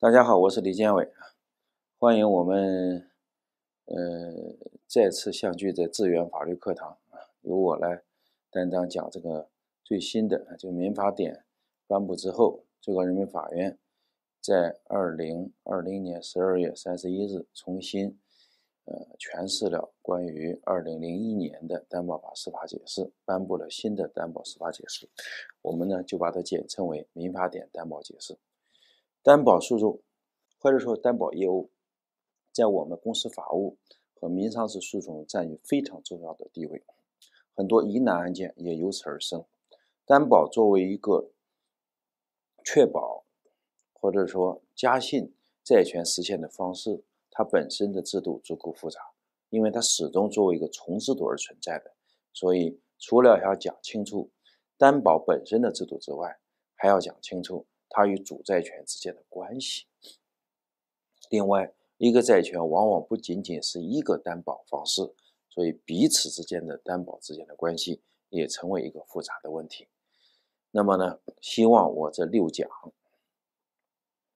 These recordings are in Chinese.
大家好，我是李建伟啊，欢迎我们呃再次相聚在致远法律课堂啊，由我来担当讲这个最新的就民法典颁布之后，最高人民法院在二零二零年十二月三十一日重新呃诠释了关于二零零一年的担保法司法解释，颁布了新的担保司法解释，我们呢就把它简称为民法典担保解释。担保诉讼，或者说担保业务，在我们公司法务和民商事诉讼占有非常重要的地位。很多疑难案件也由此而生。担保作为一个确保或者说加信债权实现的方式，它本身的制度足够复杂，因为它始终作为一个从制度而存在的。所以，除了要讲清楚担保本身的制度之外，还要讲清楚。它与主债权之间的关系。另外一个债权往往不仅仅是一个担保方式，所以彼此之间的担保之间的关系也成为一个复杂的问题。那么呢，希望我这六讲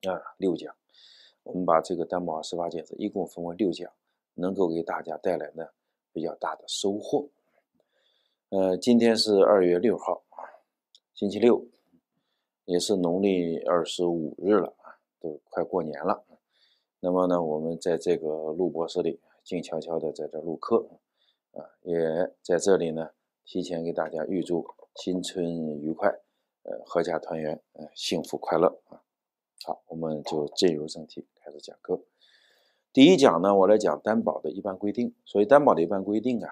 啊六讲，我们把这个担保司法解释一共分为六讲，能够给大家带来呢比较大的收获。呃，今天是二月六号，星期六。也是农历二十五日了啊，都快过年了。那么呢，我们在这个录播室里静悄悄的在这录课啊，也在这里呢提前给大家预祝新春愉快，呃，阖家团圆，呃，幸福快乐啊。好，我们就进入正题，开始讲课。第一讲呢，我来讲担保的一般规定。所以，担保的一般规定啊，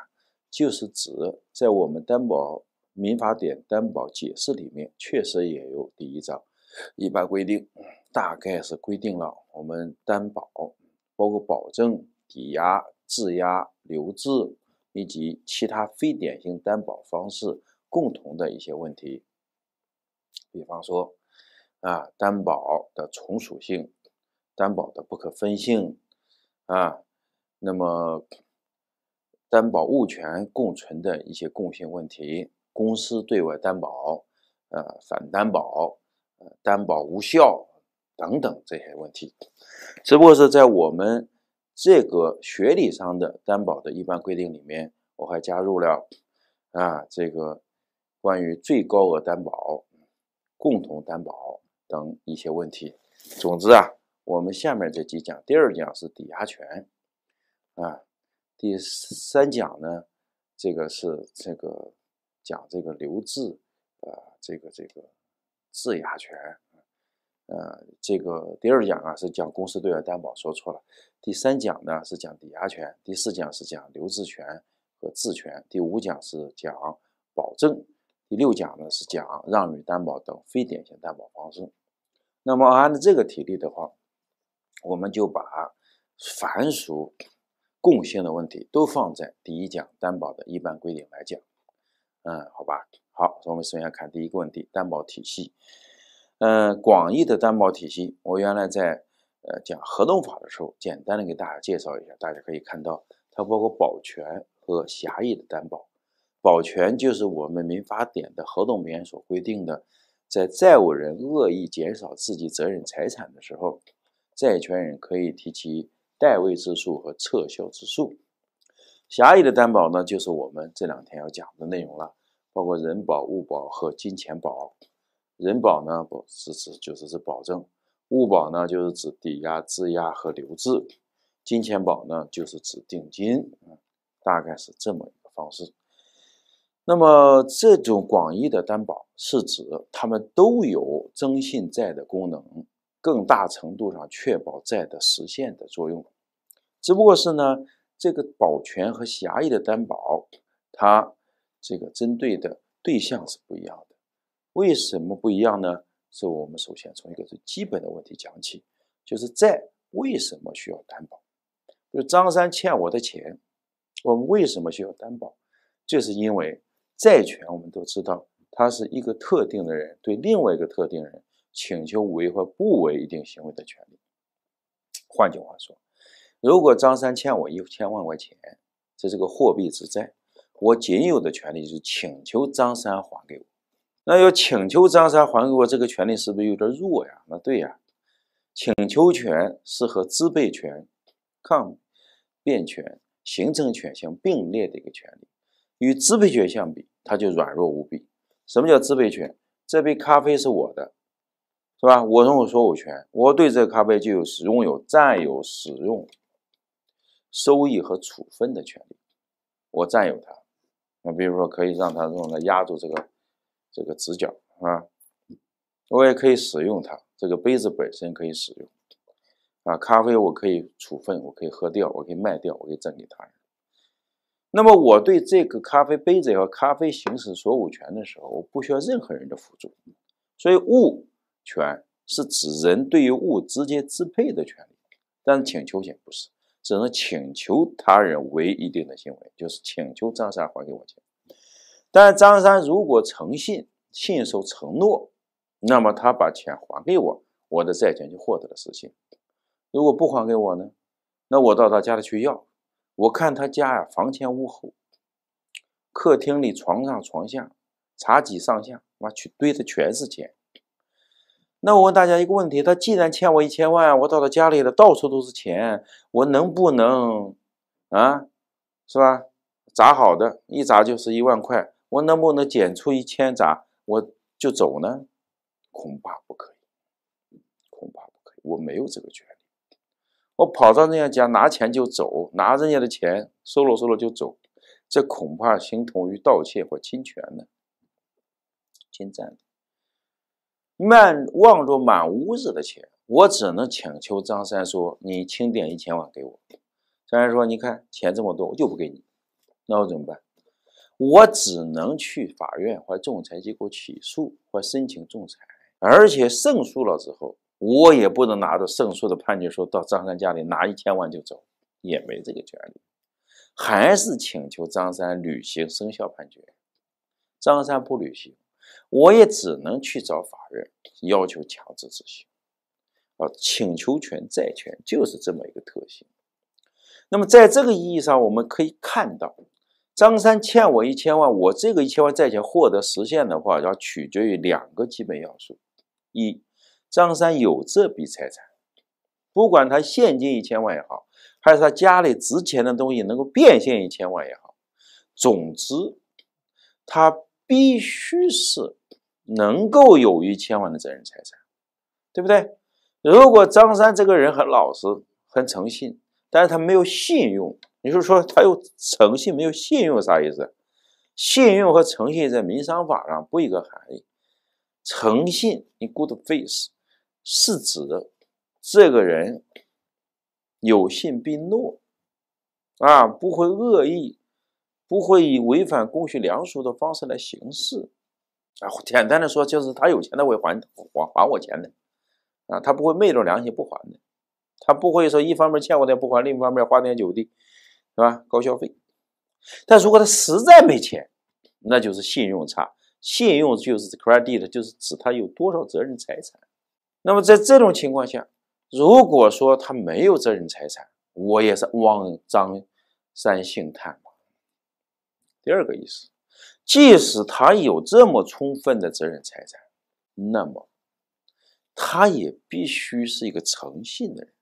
就是指在我们担保。民法典担保解释里面确实也有第一章，一般规定，大概是规定了我们担保，包括保证、抵押、质押、留置以及其他非典型担保方式共同的一些问题，比方说啊，担保的从属性，担保的不可分性，啊，那么担保物权共存的一些共性问题。公司对外担保，呃，反担保，呃，担保无效等等这些问题，只不过是在我们这个学理上的担保的一般规定里面，我还加入了啊，这个关于最高额担保、共同担保等一些问题。总之啊，我们下面这几讲，第二讲是抵押权，啊，第三讲呢，这个是这个。讲这个留置，呃，这个这个质押权，呃，这个第二讲啊是讲公司对外担保，说错了。第三讲呢是讲抵押权，第四讲是讲留置权和质权，第五讲是讲保证，第六讲呢是讲让与担保等非典型担保方式。那么按照这个体例的话，我们就把凡属共性的问题都放在第一讲担保的一般规定来讲。嗯，好吧，好，我们首先看第一个问题，担保体系。嗯，广义的担保体系，我原来在呃讲合同法的时候，简单的给大家介绍一下，大家可以看到，它包括保全和狭义的担保。保全就是我们民法典的合同面所规定的，在债务人恶意减少自己责任财产的时候，债权人可以提起代位之诉和撤销之诉。狭义的担保呢，就是我们这两天要讲的内容了。包括人保、物保和金钱保。人保呢，不是指就是是保证；物保呢，就是指抵押、质押和留置；金钱保呢，就是指定金。大概是这么一个方式。那么，这种广义的担保是指他们都有征信债的功能，更大程度上确保债的实现的作用。只不过是呢，这个保全和狭义的担保，它。这个针对的对象是不一样的，为什么不一样呢？是我们首先从一个最基本的问题讲起，就是债为什么需要担保？就张三欠我的钱，我们为什么需要担保？这是因为债权我们都知道，它是一个特定的人对另外一个特定人请求为或不为一定行为的权利。换句话说，如果张三欠我一千万块钱，这是个货币之债。我仅有的权利是请求张三还给我。那要请求张三还给我，这个权利是不是有点弱呀？那对呀，请求权是和支配权、抗辩权、行政权相并列的一个权利，与支配权相比，它就软弱无比。什么叫支配权？这杯咖啡是我的，是吧？我拥有所有权，我对这咖啡就有拥有占有、使用、收益和处分的权利，我占有它。那比如说，可以让他用来压住这个这个直角，啊，我也可以使用它，这个杯子本身可以使用。啊，咖啡我可以处分，我可以喝掉，我可以卖掉，我可以赠给他人。那么我对这个咖啡杯子和咖啡行使所有权的时候，我不需要任何人的辅助。所以物权是指人对于物直接支配的权利，但是请求权不是。只能请求他人为一定的行为，就是请求张三还给我钱。但张三如果诚信、信守承诺，那么他把钱还给我，我的债权就获得了实现。如果不还给我呢？那我到他家里去要，我看他家呀，房前屋后、客厅里、床上、床下、茶几上下，妈去堆的全是钱。那我问大家一个问题：他既然欠我一千万，我到他家里了，到处都是钱，我能不能，啊，是吧？砸好的一砸就是一万块，我能不能捡出一千砸我就走呢？恐怕不可以，恐怕不可以，我没有这个权利。我跑到人家家拿钱就走，拿人家的钱收了收了就走，这恐怕形同于盗窃或侵权呢，侵占。慢望着满屋子的钱，我只能请求张三说：“你清点一千万给我。”张三说：“你看钱这么多，我就不给你。”那我怎么办？我只能去法院或仲裁机构起诉或申请仲裁，而且胜诉了之后，我也不能拿着胜诉的判决书到张三家里拿一千万就走，也没这个权利，还是请求张三履行生效判决。张三不履行。我也只能去找法院要求强制执行。啊，请求权债权就是这么一个特性。那么，在这个意义上，我们可以看到，张三欠我一千万，我这个一千万债权获得实现的话，要取决于两个基本要素：一，张三有这笔财产，不管他现金一千万也好，还是他家里值钱的东西能够变现一千万也好，总之，他。必须是能够有一千万的责任财产，对不对？如果张三这个人很老实、很诚信，但是他没有信用，你是说他有诚信没有信用啥意思？信用和诚信在民商法上不一个含义。诚信（你 good face） 是指这个人有信必诺啊，不会恶意。不会以违反公序良俗的方式来行事，啊，简单的说就是他有钱他会还还还我钱的，啊，他不会昧着良心不还的，他不会说一方面欠我钱不还，另一方面花天酒地，是吧？高消费。但如果他实在没钱，那就是信用差。信用就是 credit，就是指他有多少责任财产。那么在这种情况下，如果说他没有责任财产，我也是望张三兴叹。第二个意思，即使他有这么充分的责任财产，那么他也必须是一个诚信的人。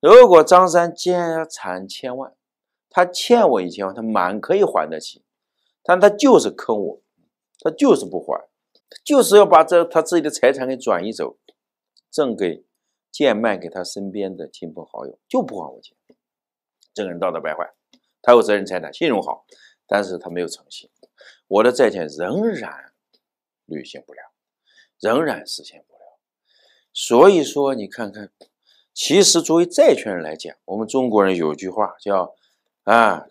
如果张三家产千万，他欠我一千万，他满可以还得起，但他就是坑我，他就是不还，他就是要把这他自己的财产给转移走，赠给贱卖给他身边的亲朋好友，就不还我钱。这个人道德败坏，他有责任财产，信用好。但是他没有诚信，我的债权仍然履行不了，仍然实现不了。所以说，你看看，其实作为债权人来讲，我们中国人有一句话叫“啊，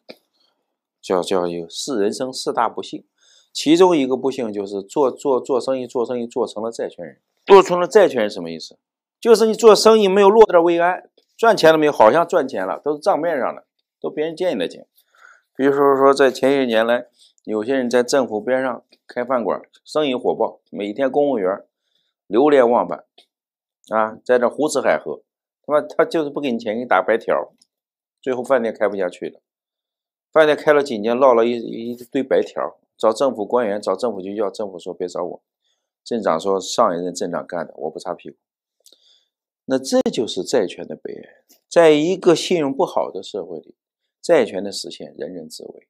叫叫有是人生四大不幸”，其中一个不幸就是做做做生意做生意做成了债权人，做成了债权人什么意思？就是你做生意没有落点未安，赚钱了没有？好像赚钱了，都是账面上的，都别人借你的钱。比如说说，在前些年来，有些人在政府边上开饭馆，生意火爆，每天公务员流连忘返，啊，在这胡吃海喝。他妈，他就是不给你钱，给你打白条，最后饭店开不下去了。饭店开了几年，落了一一堆白条，找政府官员，找政府就要，政府说别找我。镇长说上一任镇长干的，我不擦屁股。那这就是债权的悲哀，在一个信用不好的社会里。债权的实现人人自危，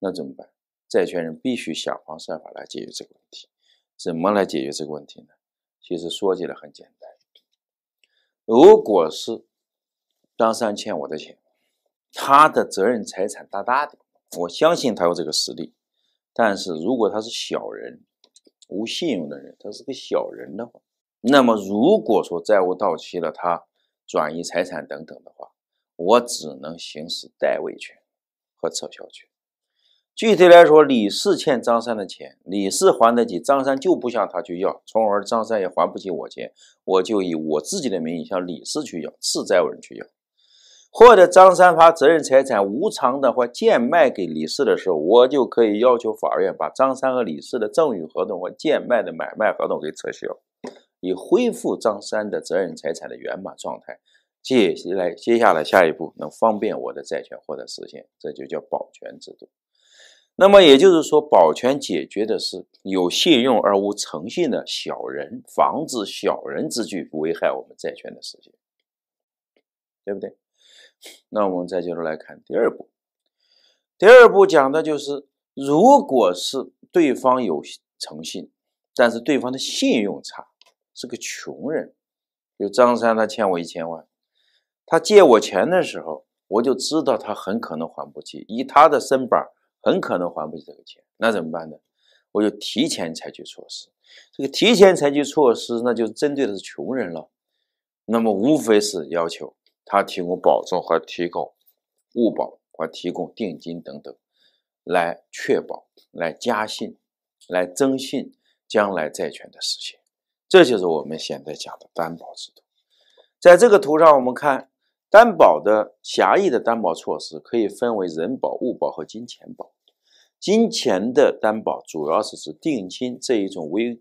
那怎么办？债权人必须想方设法来解决这个问题。怎么来解决这个问题呢？其实说起来很简单。如果是张三欠我的钱，他的责任财产大大的，我相信他有这个实力。但是如果他是小人、无信用的人，他是个小人的话，那么如果说债务到期了，他转移财产等等的话。我只能行使代位权和撤销权。具体来说，李四欠张三的钱，李四还得起，张三就不向他去要，从而张三也还不起我钱，我就以我自己的名义向李四去要，次债务人去要。或者张三把责任财产无偿的或贱卖给李四的时候，我就可以要求法院把张三和李四的赠与合同或贱卖的买卖合同给撤销，以恢复张三的责任财产的原码状态。接下来，接下来下一步能方便我的债权获得实现，这就叫保全制度。那么也就是说，保全解决的是有信用而无诚信的小人，防止小人之举危害我们债权的实现，对不对？那我们再接着来看第二步。第二步讲的就是，如果是对方有诚信，但是对方的信用差，是个穷人，就张三他欠我一千万。他借我钱的时候，我就知道他很可能还不起，以他的身板很可能还不起这个钱，那怎么办呢？我就提前采取措施。这个提前采取措施，那就针对的是穷人了。那么无非是要求他提供保证和提供物保和提供定金等等，来确保、来加信、来增信将来债权的实现。这就是我们现在讲的担保制度。在这个图上，我们看。担保的狭义的担保措施可以分为人保、物保和金钱保。金钱的担保主要是指定金这一种微、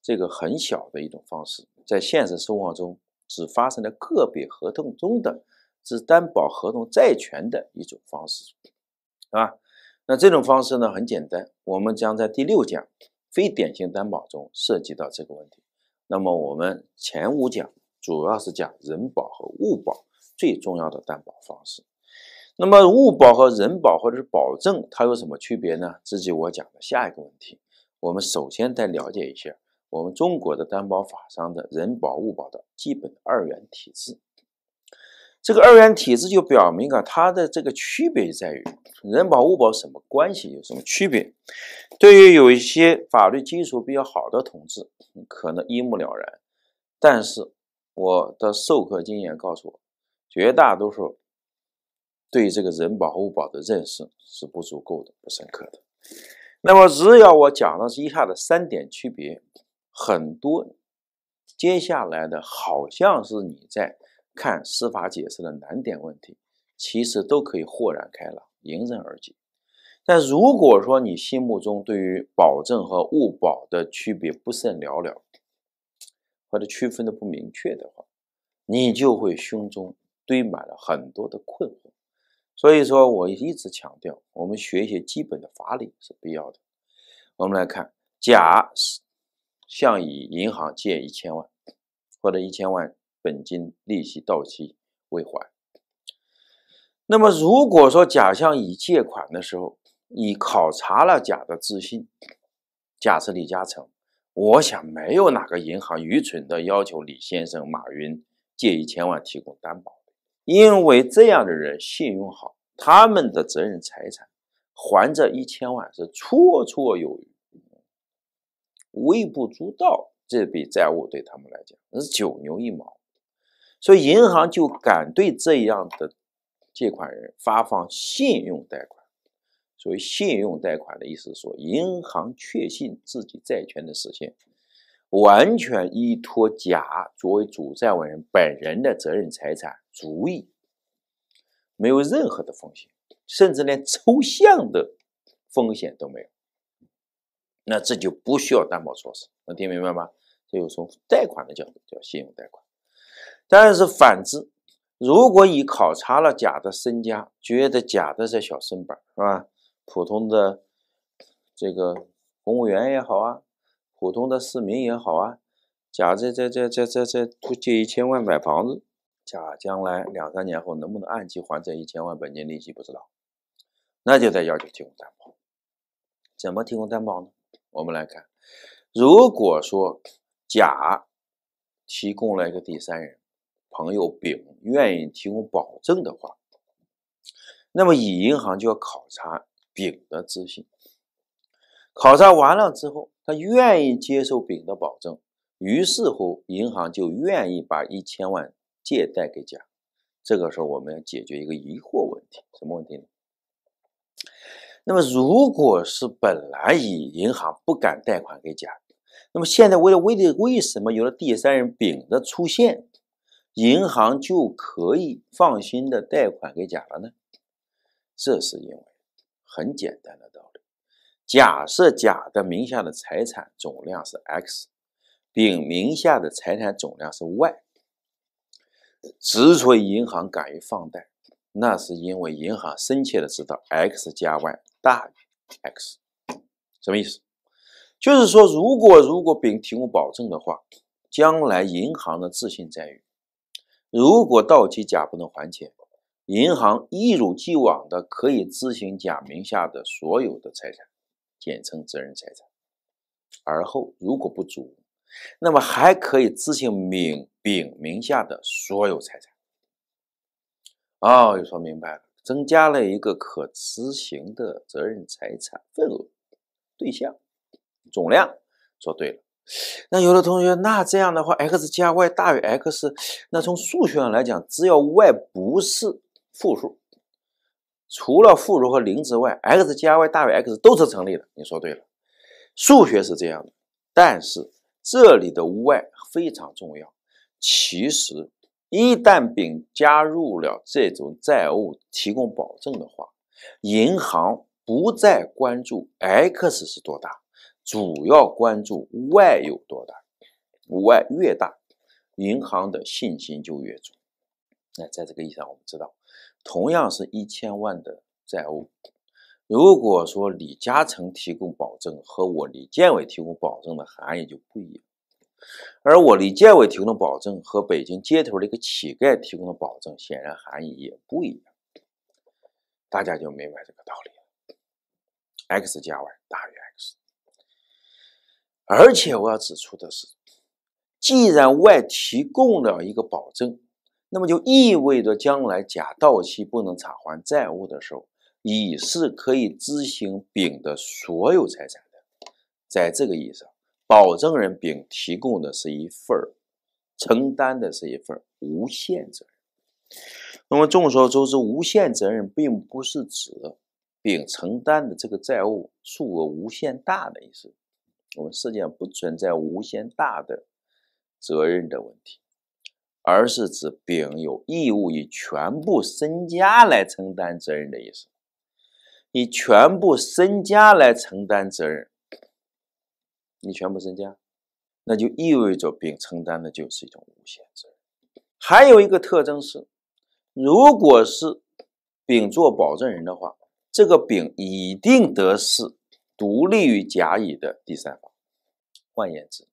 这个很小的一种方式，在现实生活中只发生在个别合同中的，是担保合同债权的一种方式，啊，那这种方式呢，很简单，我们将在第六讲非典型担保中涉及到这个问题。那么我们前五讲主要是讲人保和物保。最重要的担保方式，那么物保和人保或者是保证，它有什么区别呢？这就我讲的下一个问题。我们首先再了解一下我们中国的担保法上的人保、物保的基本二元体制。这个二元体制就表明啊，它的这个区别在于人保、物保什么关系，有什么区别。对于有一些法律基础比较好的同志，可能一目了然。但是我的授课经验告诉我。绝大多数对这个人保和物保的认识是不足够的、不深刻的。那么，只要我讲的以下的三点区别，很多接下来的好像是你在看司法解释的难点问题，其实都可以豁然开朗、迎刃而解。但如果说你心目中对于保证和物保的区别不甚了了，或者区分的不明确的话，你就会胸中。堆满了很多的困惑，所以说我一直强调，我们学一些基本的法理是必要的。我们来看，甲向乙银行借一千万，或者一千万本金利息到期未还。那么，如果说甲向乙借款的时候，乙考察了甲的资信，甲是李嘉诚，我想没有哪个银行愚蠢的要求李先生、马云借一千万提供担保。因为这样的人信用好，他们的责任财产还这一千万是绰绰有余，微不足道。这笔债务对他们来讲那是九牛一毛，所以银行就敢对这样的借款人发放信用贷款。所谓信用贷款的意思，说银行确信自己债权的实现，完全依托甲作为主债务人本人的责任财产。足以没有任何的风险，甚至连抽象的风险都没有，那这就不需要担保措施，能听明白吗？这就从贷款的角度叫信用贷款。但是反之，如果已考察了甲的身家，觉得甲的这小身板是吧？普通的这个公务员也好啊，普通的市民也好啊，甲这这这这这这，借一千万买房子。甲将来两三年后能不能按期还这一千万本金利息不知道，那就得要求提供担保。怎么提供担保呢？我们来看，如果说甲提供了一个第三人朋友丙愿意提供保证的话，那么乙银行就要考察丙的资信。考察完了之后，他愿意接受丙的保证，于是乎银行就愿意把一千万。借贷给甲，这个时候我们要解决一个疑惑问题，什么问题呢？那么，如果是本来以银行不敢贷款给甲，那么现在为了为了为什么有了第三人丙的出现，银行就可以放心的贷款给甲了呢？这是因为很简单的道理，假设甲的名下的财产总量是 x，丙名下的财产总量是 y。之所以银行敢于放贷，那是因为银行深切的知道 x 加 y 大于 x，什么意思？就是说，如果如果丙提供保证的话，将来银行的自信在于，如果到期甲不能还钱，银行一如既往的可以执行甲名下的所有的财产，简称责任财产。而后如果不足，那么还可以执行名丙名下的所有财产。哦，又说明白了，增加了一个可执行的责任财产份额对象总量，说对了。那有的同学，那这样的话，x 加 y 大于 x，那从数学上来讲，只要 y 不是负数，除了负数和零之外，x 加 y 大于 x 都是成立的。你说对了，数学是这样的，但是。这里的 Y 非常重要。其实，一旦丙加入了这种债务提供保证的话，银行不再关注 X 是多大，主要关注 Y 有多大。Y 越大，银行的信心就越足。那在这个意义上，我们知道，同样是一千万的债务。如果说李嘉诚提供保证和我李建伟提供保证的含义就不一样，而我李建伟提供的保证和北京街头的一个乞丐提供的保证，显然含义也不一样。大家就明白这个道理了：x 加 y 大于 x。而且我要指出的是，既然 y 提供了一个保证，那么就意味着将来甲到期不能偿还债务的时候。乙是可以执行丙的所有财产的，在这个意义上，保证人丙提供的是一份儿，承担的是一份无限责任。那么众所周知，无限责任并不是指丙承担的这个债务数额无限大的意思，我们世界上不存在无限大的责任的问题，而是指丙有义务以全部身家来承担责任的意思。你全部身家来承担责任，你全部身家，那就意味着丙承担的就是一种无限责任。还有一个特征是，如果是丙做保证人的话，这个丙一定得是独立于甲、乙的第三方。换言之，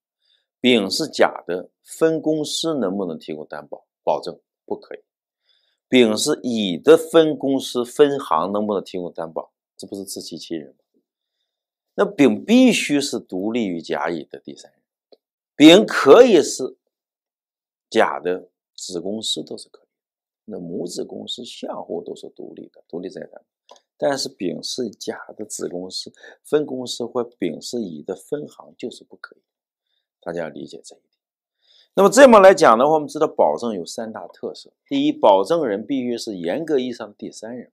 丙是甲的分公司，能不能提供担保保证？不可以。丙是乙的分公司、分行，能不能提供担保？这不是自欺欺人吗？那丙必须是独立于甲、乙的第三人，丙可以是甲的子公司，都是可以。那母子公司相互都是独立的，独立在哪？但是丙是甲的子公司、分公司，或丙是乙的分行，就是不可以。大家要理解这一点。那么这么来讲的话，我们知道保证有三大特色：第一，保证人必须是严格意义上第三人。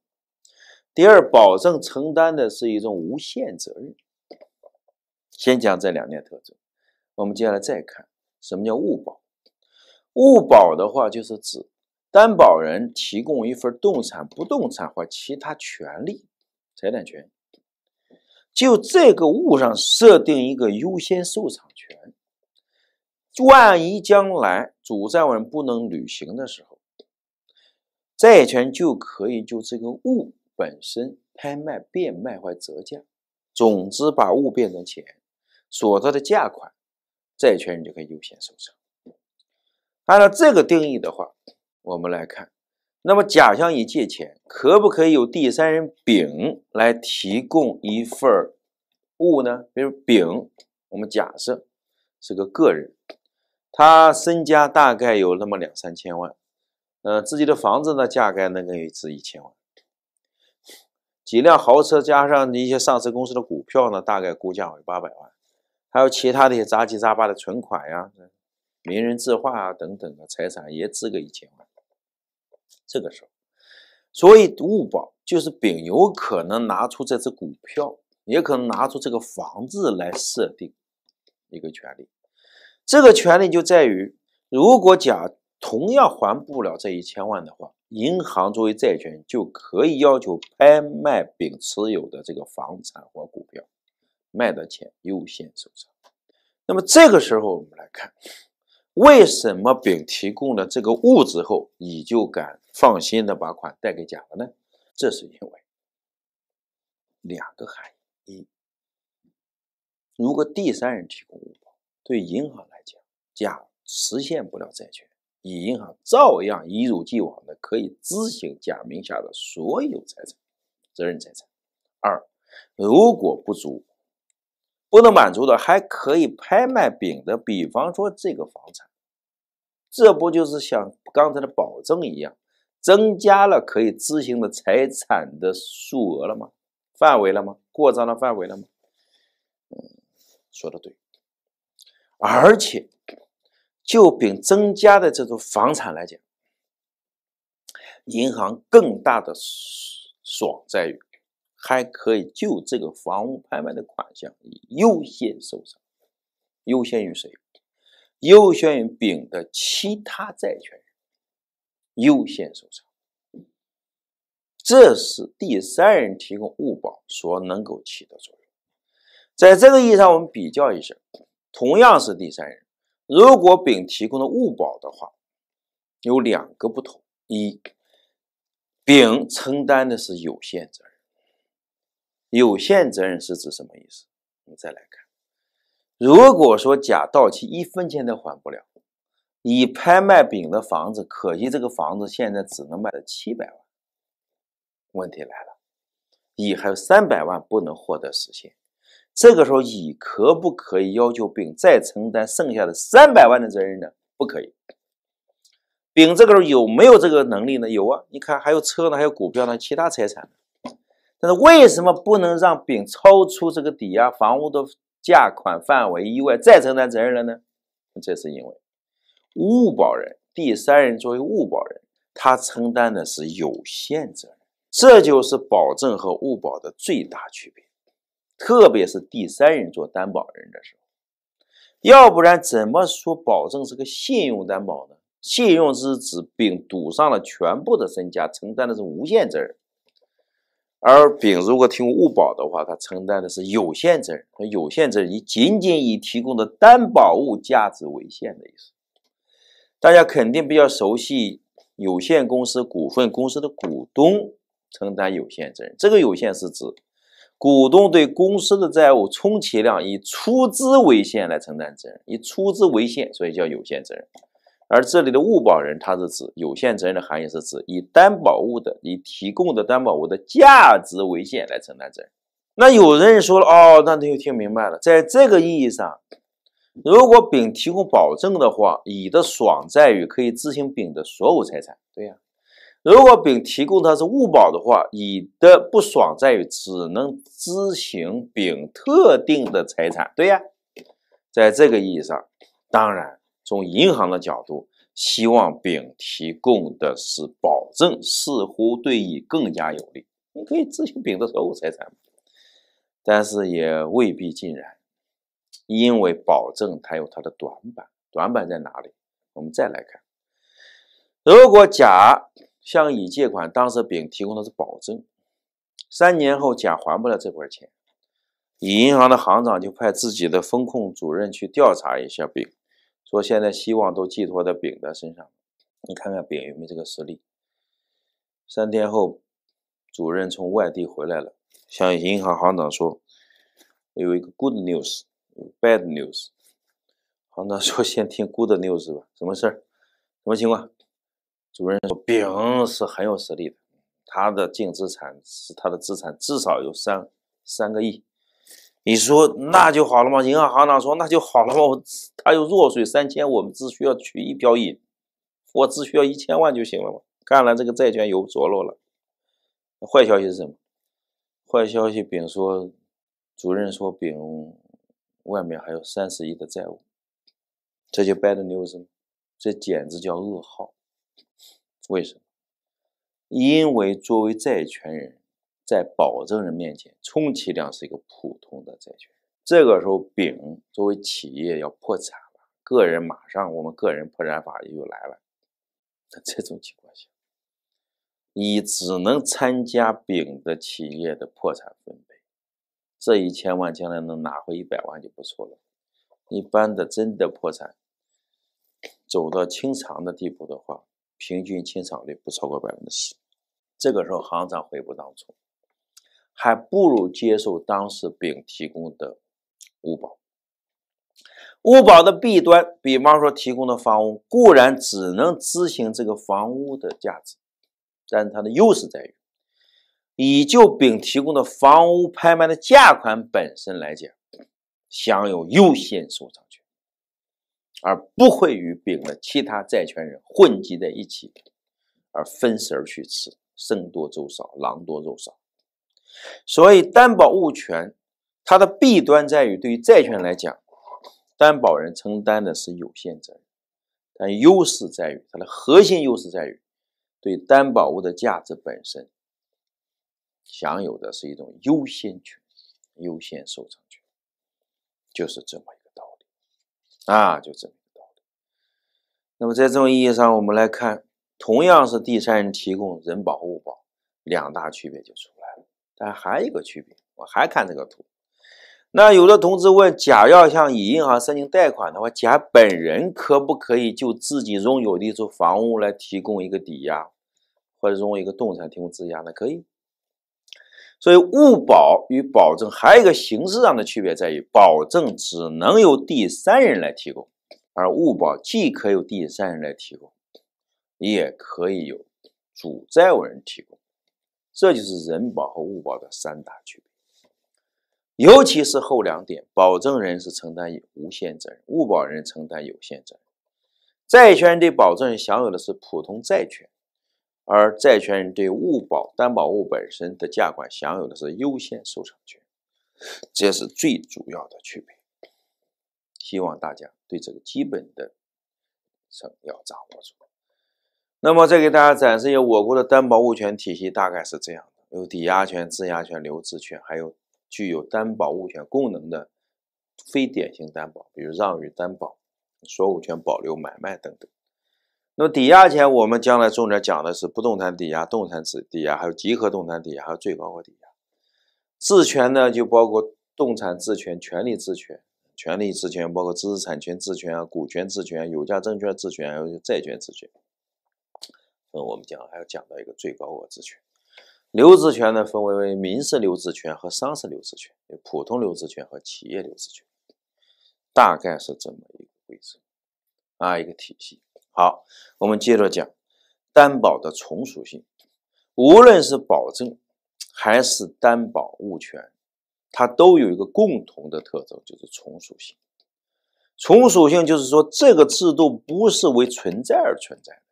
第二，保证承担的是一种无限责任。先讲这两点特征，我们接下来再看什么叫物保。物保的话，就是指担保人提供一份动产、不动产或其他权利财产权，就这个物上设定一个优先受偿权。万一将来主债务人不能履行的时候，债权就可以就这个物。本身拍卖、变卖或折价，总之把物变成钱，所得的价款，债权人就可以优先受偿。按照这个定义的话，我们来看，那么甲向乙借钱，可不可以有第三人丙来提供一份物呢？比如丙，我们假设是个个人，他身家大概有那么两三千万，呃，自己的房子呢，格呢，能够值一千万。几辆豪车加上一些上市公司的股票呢，大概估价为八百万，还有其他的一些杂七杂八的存款呀、名人字画啊等等的财产也值个一千万。这个时候，所以物保就是丙有可能拿出这只股票，也可能拿出这个房子来设定一个权利。这个权利就在于，如果甲。同样还不了这一千万的话，银行作为债权就可以要求拍卖丙持有的这个房产或股票，卖的钱优先受偿。那么这个时候我们来看，为什么丙提供了这个物质后，乙就敢放心的把款贷给甲了呢？这是因为两个含义：一，如果第三人提供物保，对银行来讲，甲实现不了债权。乙银行照样一如既往的可以执行甲名下的所有财产、责任财产。二，如果不足、不能满足的，还可以拍卖丙的，比方说这个房产，这不就是像刚才的保证一样，增加了可以执行的财产的数额了吗？范围了吗？过账的范围了吗？嗯，说的对，而且。就丙增加的这种房产来讲，银行更大的爽在于还可以就这个房屋拍卖的款项优先受偿，优先于谁？优先于丙的其他债权人优先受偿。这是第三人提供物保所能够起的作用。在这个意义上，我们比较一下，同样是第三人。如果丙提供的物保的话，有两个不同：一，丙承担的是有限责任。有限责任是指什么意思？我们再来看，如果说甲到期一分钱都还不了，乙拍卖丙的房子，可惜这个房子现在只能卖到七百万。问题来了，乙还有三百万不能获得实现。这个时候，乙可不可以要求丙再承担剩下的三百万的责任呢？不可以。丙这个时候有没有这个能力呢？有啊，你看还有车呢，还有股票呢，其他财产。但是为什么不能让丙超出这个抵押房屋的价款范围以外再承担责任了呢？这是因为，物保人、第三人作为物保人，他承担的是有限责任，这就是保证和物保的最大区别。特别是第三人做担保人的时候，要不然怎么说保证是个信用担保呢？信用是指丙赌上了全部的身家，承担的是无限责任。而丙如果听物保的话，他承担的是有限责任。有限责任以仅仅以提供的担保物价值为限的意思。大家肯定比较熟悉，有限公司、股份公司的股东承担有限责任，这个有限是指。股东对公司的债务，充其量以出资为限来承担责任，以出资为限，所以叫有限责任。而这里的物保人，它是指有限责任的含义是指以担保物的、以提供的担保物的价值为限来承担责任。那有人说了，哦，那他就听明白了，在这个意义上，如果丙提供保证的话，乙的爽在于可以执行丙的所有财产。对呀。如果丙提供他是物保的话，乙的不爽在于只能执行丙特定的财产，对呀，在这个意义上，当然从银行的角度，希望丙提供的是保证，似乎对乙更加有利，你可以执行丙的所有财产，但是也未必尽然，因为保证它有它的短板，短板在哪里？我们再来看，如果甲。向乙借款，当时丙提供的是保证。三年后，甲还不了这块钱，乙银行的行长就派自己的风控主任去调查一下丙，说现在希望都寄托在丙的身上，你看看丙有没有这个实力。三天后，主任从外地回来了，向银行行长说有一个 good news，bad news。行长说先听 good news 吧，什么事儿？什么情况？主任说：“丙是很有实力的，他的净资产是他的资产至少有三三个亿。你说那就好了吗？”银行行长说：“那就好了吗？他又弱水三千，我们只需要取一瓢饮，我只需要一千万就行了嘛。看来这个债券有着落了。坏消息是什么？坏消息，丙说，主任说，丙外面还有三十亿的债务，这就 bad news，这简直叫噩耗。”为什么？因为作为债权人，在保证人面前，充其量是一个普通的债权人。这个时候，丙作为企业要破产了，个人马上我们个人破产法就来了。在这种情况下，乙只能参加丙的企业的破产分配，这一千万将来能拿回一百万就不错了。一般的，真的破产，走到清偿的地步的话。平均清偿率不超过百分之十，这个时候，行长悔不当初，还不如接受当时丙提供的物保。物保的弊端，比方说提供的房屋固然只能执行这个房屋的价值，但它的优势在于，以就丙提供的房屋拍卖的价款本身来讲，享有优先受偿。而不会与丙的其他债权人混集在一起，而分食而去吃，僧多粥少，狼多肉少。所以，担保物权它的弊端在于，对于债权来讲，担保人承担的是有限责任；但优势在于，它的核心优势在于，对担保物的价值本身享有的是一种优先权、优先受偿权，就是这么啊，就证明个道理。那么，在这种意义上，我们来看，同样是第三人提供人保物保，两大区别就出来了。但还有一个区别，我还看这个图。那有的同志问，甲要向乙银行申请贷款的话，甲本人可不可以就自己拥有的处房屋来提供一个抵押，或者用一个动产提供质押呢？可以。所以，物保与保证还有一个形式上的区别在于，保证只能由第三人来提供，而物保既可以由第三人来提供，也可以由主债务人提供。这就是人保和物保的三大区别，尤其是后两点：保证人是承担无限责任，物保人承担有限责任；债权人对保证人享有的是普通债权。而债权人对物保担保物本身的价款享有的是优先受偿权，这是最主要的区别。希望大家对这个基本的要掌握住。那么再给大家展示一下我国的担保物权体系，大概是这样的：有抵押权、质押权、留置权，还有具有担保物权功能的非典型担保，比如让与担保、所有权保留、买卖等等。那么抵押权，我们将来重点讲的是不动产抵押、动产抵押，还有集合动产抵押，还有最高额抵押。质权呢，就包括动产质权、权利质权、权利质权，包括知识产权质权啊、股权质权、有价证券质权，还有债权质权。那我们将来还要讲到一个最高额质权。留置权呢，分为民事留置权和商事留置权，普通留置权和企业留置权，大概是这么一个规则啊，一个体系。好，我们接着讲担保的从属性。无论是保证还是担保物权，它都有一个共同的特征，就是从属性。从属性就是说，这个制度不是为存在而存在，的，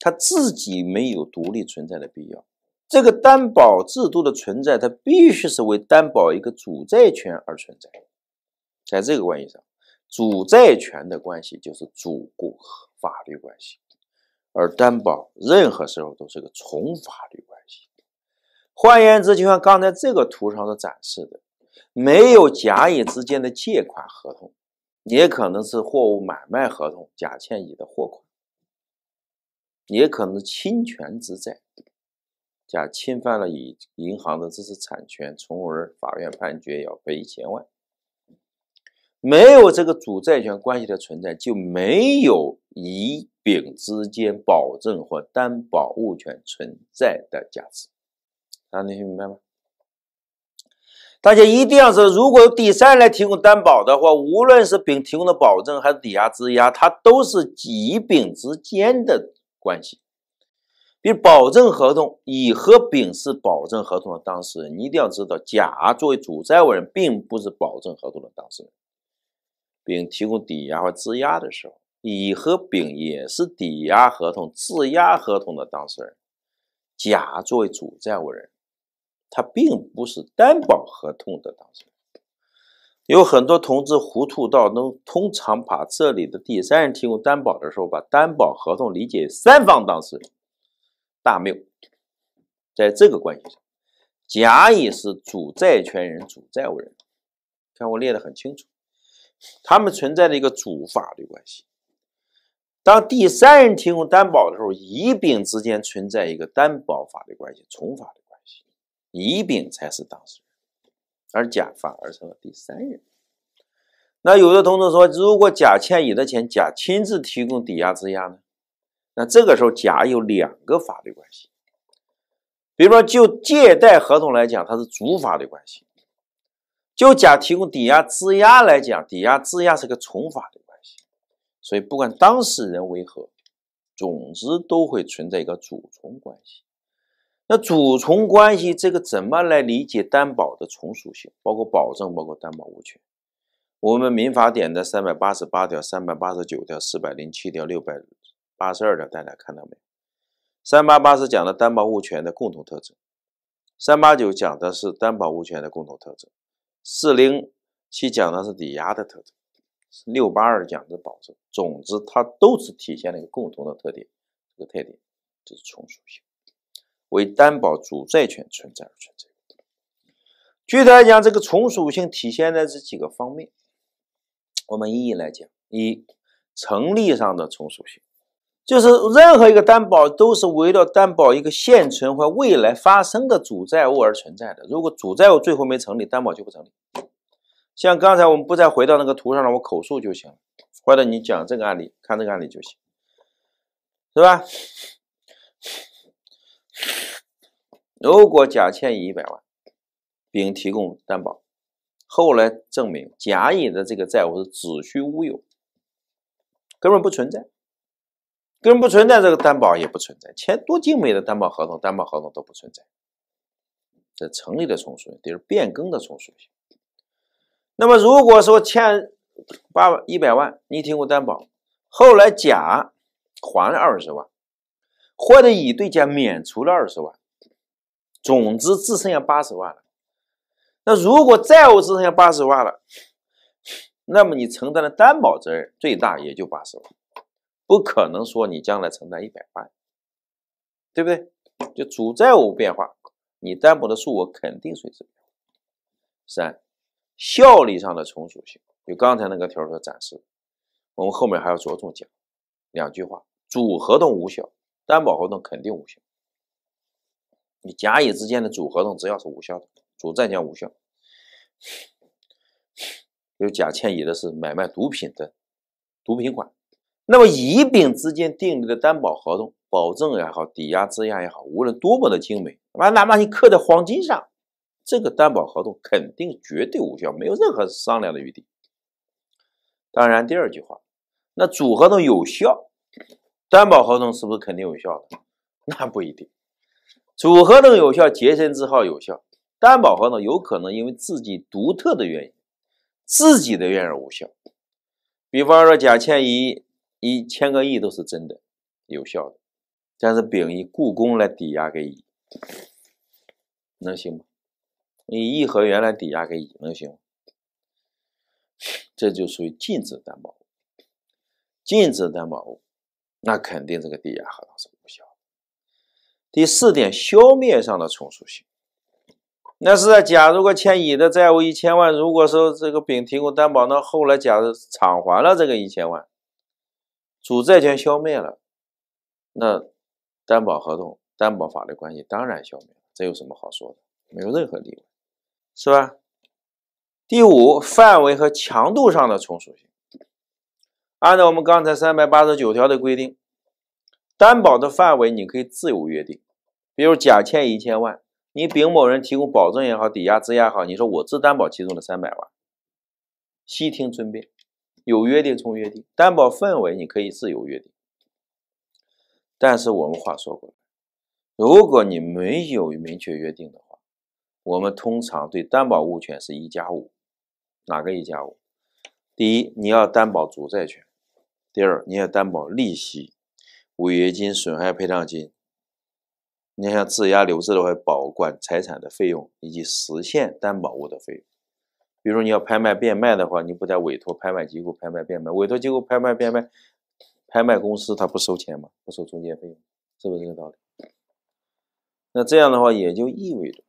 它自己没有独立存在的必要。这个担保制度的存在，它必须是为担保一个主债权而存在。在这个关系上，主债权的关系就是主顾和。法律关系，而担保任何时候都是个从法律关系。换言之，就像刚才这个图上的展示的，没有甲乙之间的借款合同，也可能是货物买卖合同，甲欠乙的货款，也可能侵权之债，甲侵犯了乙银行的知识产权，从而法院判决要赔一千万。没有这个主债权关系的存在，就没有乙、丙之间保证或担保物权存在的价值。大家听明白吗？大家一定要是，如果有第三人来提供担保的话，无论是丙提供的保证还是抵押、质押，它都是乙、丙之间的关系。比如保证合同，乙和丙是保证合同的当事人，你一定要知道，甲作为主债务人，并不是保证合同的当事人。丙提供抵押或质押的时候，乙和丙也是抵押合同、质押合同的当事人。甲作为主债务人，他并不是担保合同的当事人。有很多同志糊涂到能通常把这里的第三人提供担保的时候，把担保合同理解三方当事人，大谬。在这个关系上，甲、乙是主债权人、主债务人。看我列的很清楚。他们存在的一个主法律关系，当第三人提供担保的时候，乙丙之间存在一个担保法律关系，从法律关系，乙丙才是当事人，而甲反而成了第三人。那有的同志说，如果甲欠乙的钱，甲亲自提供抵押质押呢？那这个时候甲有两个法律关系，比如说就借贷合同来讲，它是主法律关系。就甲提供抵押质押来讲，抵押质押是个从法的关系，所以不管当事人为何，总之都会存在一个主从关系。那主从关系这个怎么来理解担保的从属性？包括保证，包括担保物权。我们《民法典》的三百八十八条、三百八十九条、四百零七条、六百八十二条，大家看到没三八八是讲的担保物权的共同特征，三八九讲的是担保物权的共同特征。四零七讲的是抵押的特征，六八二讲的保证。总之，它都是体现了一个共同的特点，这个特点就是从属性，为担保主债权存在而存在具体来讲，这个从属性体现在这几个方面，我们一一来讲：一、成立上的从属性。就是任何一个担保都是围绕担保一个现存或未来发生的主债务而存在的。如果主债务最后没成立，担保就不成立。像刚才我们不再回到那个图上了，我口述就行了，或者你讲这个案例，看这个案例就行，是吧？如果甲欠乙一百万，丙提供担保，后来证明甲乙的这个债务是子虚乌有，根本不存在。根本不存在这个担保，也不存在签多精美的担保合同，担保合同都不存在。这成立的从属性，第二变更的从属性。那么如果说欠八一百万，你提供担保，后来甲还了二十万，或者乙对甲免除了二十万，总之只剩下八十万了。那如果债务只剩下八十万了，那么你承担的担保责任最大也就八十万。不可能说你将来承担一百万，对不对？就主债务变化，你担保的数额肯定随之变化。三、效力上的从属性，就刚才那个条所展示，我们后面还要着重讲两句话：主合同无效，担保合同肯定无效。你甲乙之间的主合同只要是无效的，主债权无效。就甲欠乙的是买卖毒品的毒品款。那么乙丙之间订立的担保合同，保证也好，抵押质押也好，无论多么的精美，完哪怕你刻在黄金上，这个担保合同肯定绝对无效，没有任何商量的余地。当然，第二句话，那主合同有效，担保合同是不是肯定有效的？那不一定。主合同有效，洁身自好有效，担保合同有可能因为自己独特的原因，自己的原因而无效。比方说甲欠乙。一千个亿都是真的有效的，但是丙以故宫来抵押给乙，能行吗？以颐和园来抵押给乙能行吗？这就属于禁止担保，禁止担保，那肯定这个抵押合同是无效的。第四点，消灭上的从属性，那是在甲如果欠乙的债务一千万，如果说这个丙提供担保，那后来甲偿还了这个一千万。主债权消灭了，那担保合同、担保法律关系当然消灭，这有什么好说的？没有任何例外，是吧？第五，范围和强度上的从属性。按照我们刚才三百八十九条的规定，担保的范围你可以自由约定，比如甲欠一千万，你丙某人提供保证也好，抵押、质押也好，你说我只担保其中的三百万，悉听尊便。有约定从约定，担保范围你可以自由约定。但是我们话说过来，如果你没有明确约定的话，我们通常对担保物权是一加五，哪个一加五？第一，你要担保主债权；第二，你要担保利息、违约金、损害赔偿金；你要像质押、留置的话，保管财产的费用以及实现担保物的费用。比如说你要拍卖变卖的话，你不得委托拍卖机构拍卖变卖，委托机构拍卖变卖，拍卖公司他不收钱吗？不收中介费用，是不是这个道理？那这样的话也就意味着，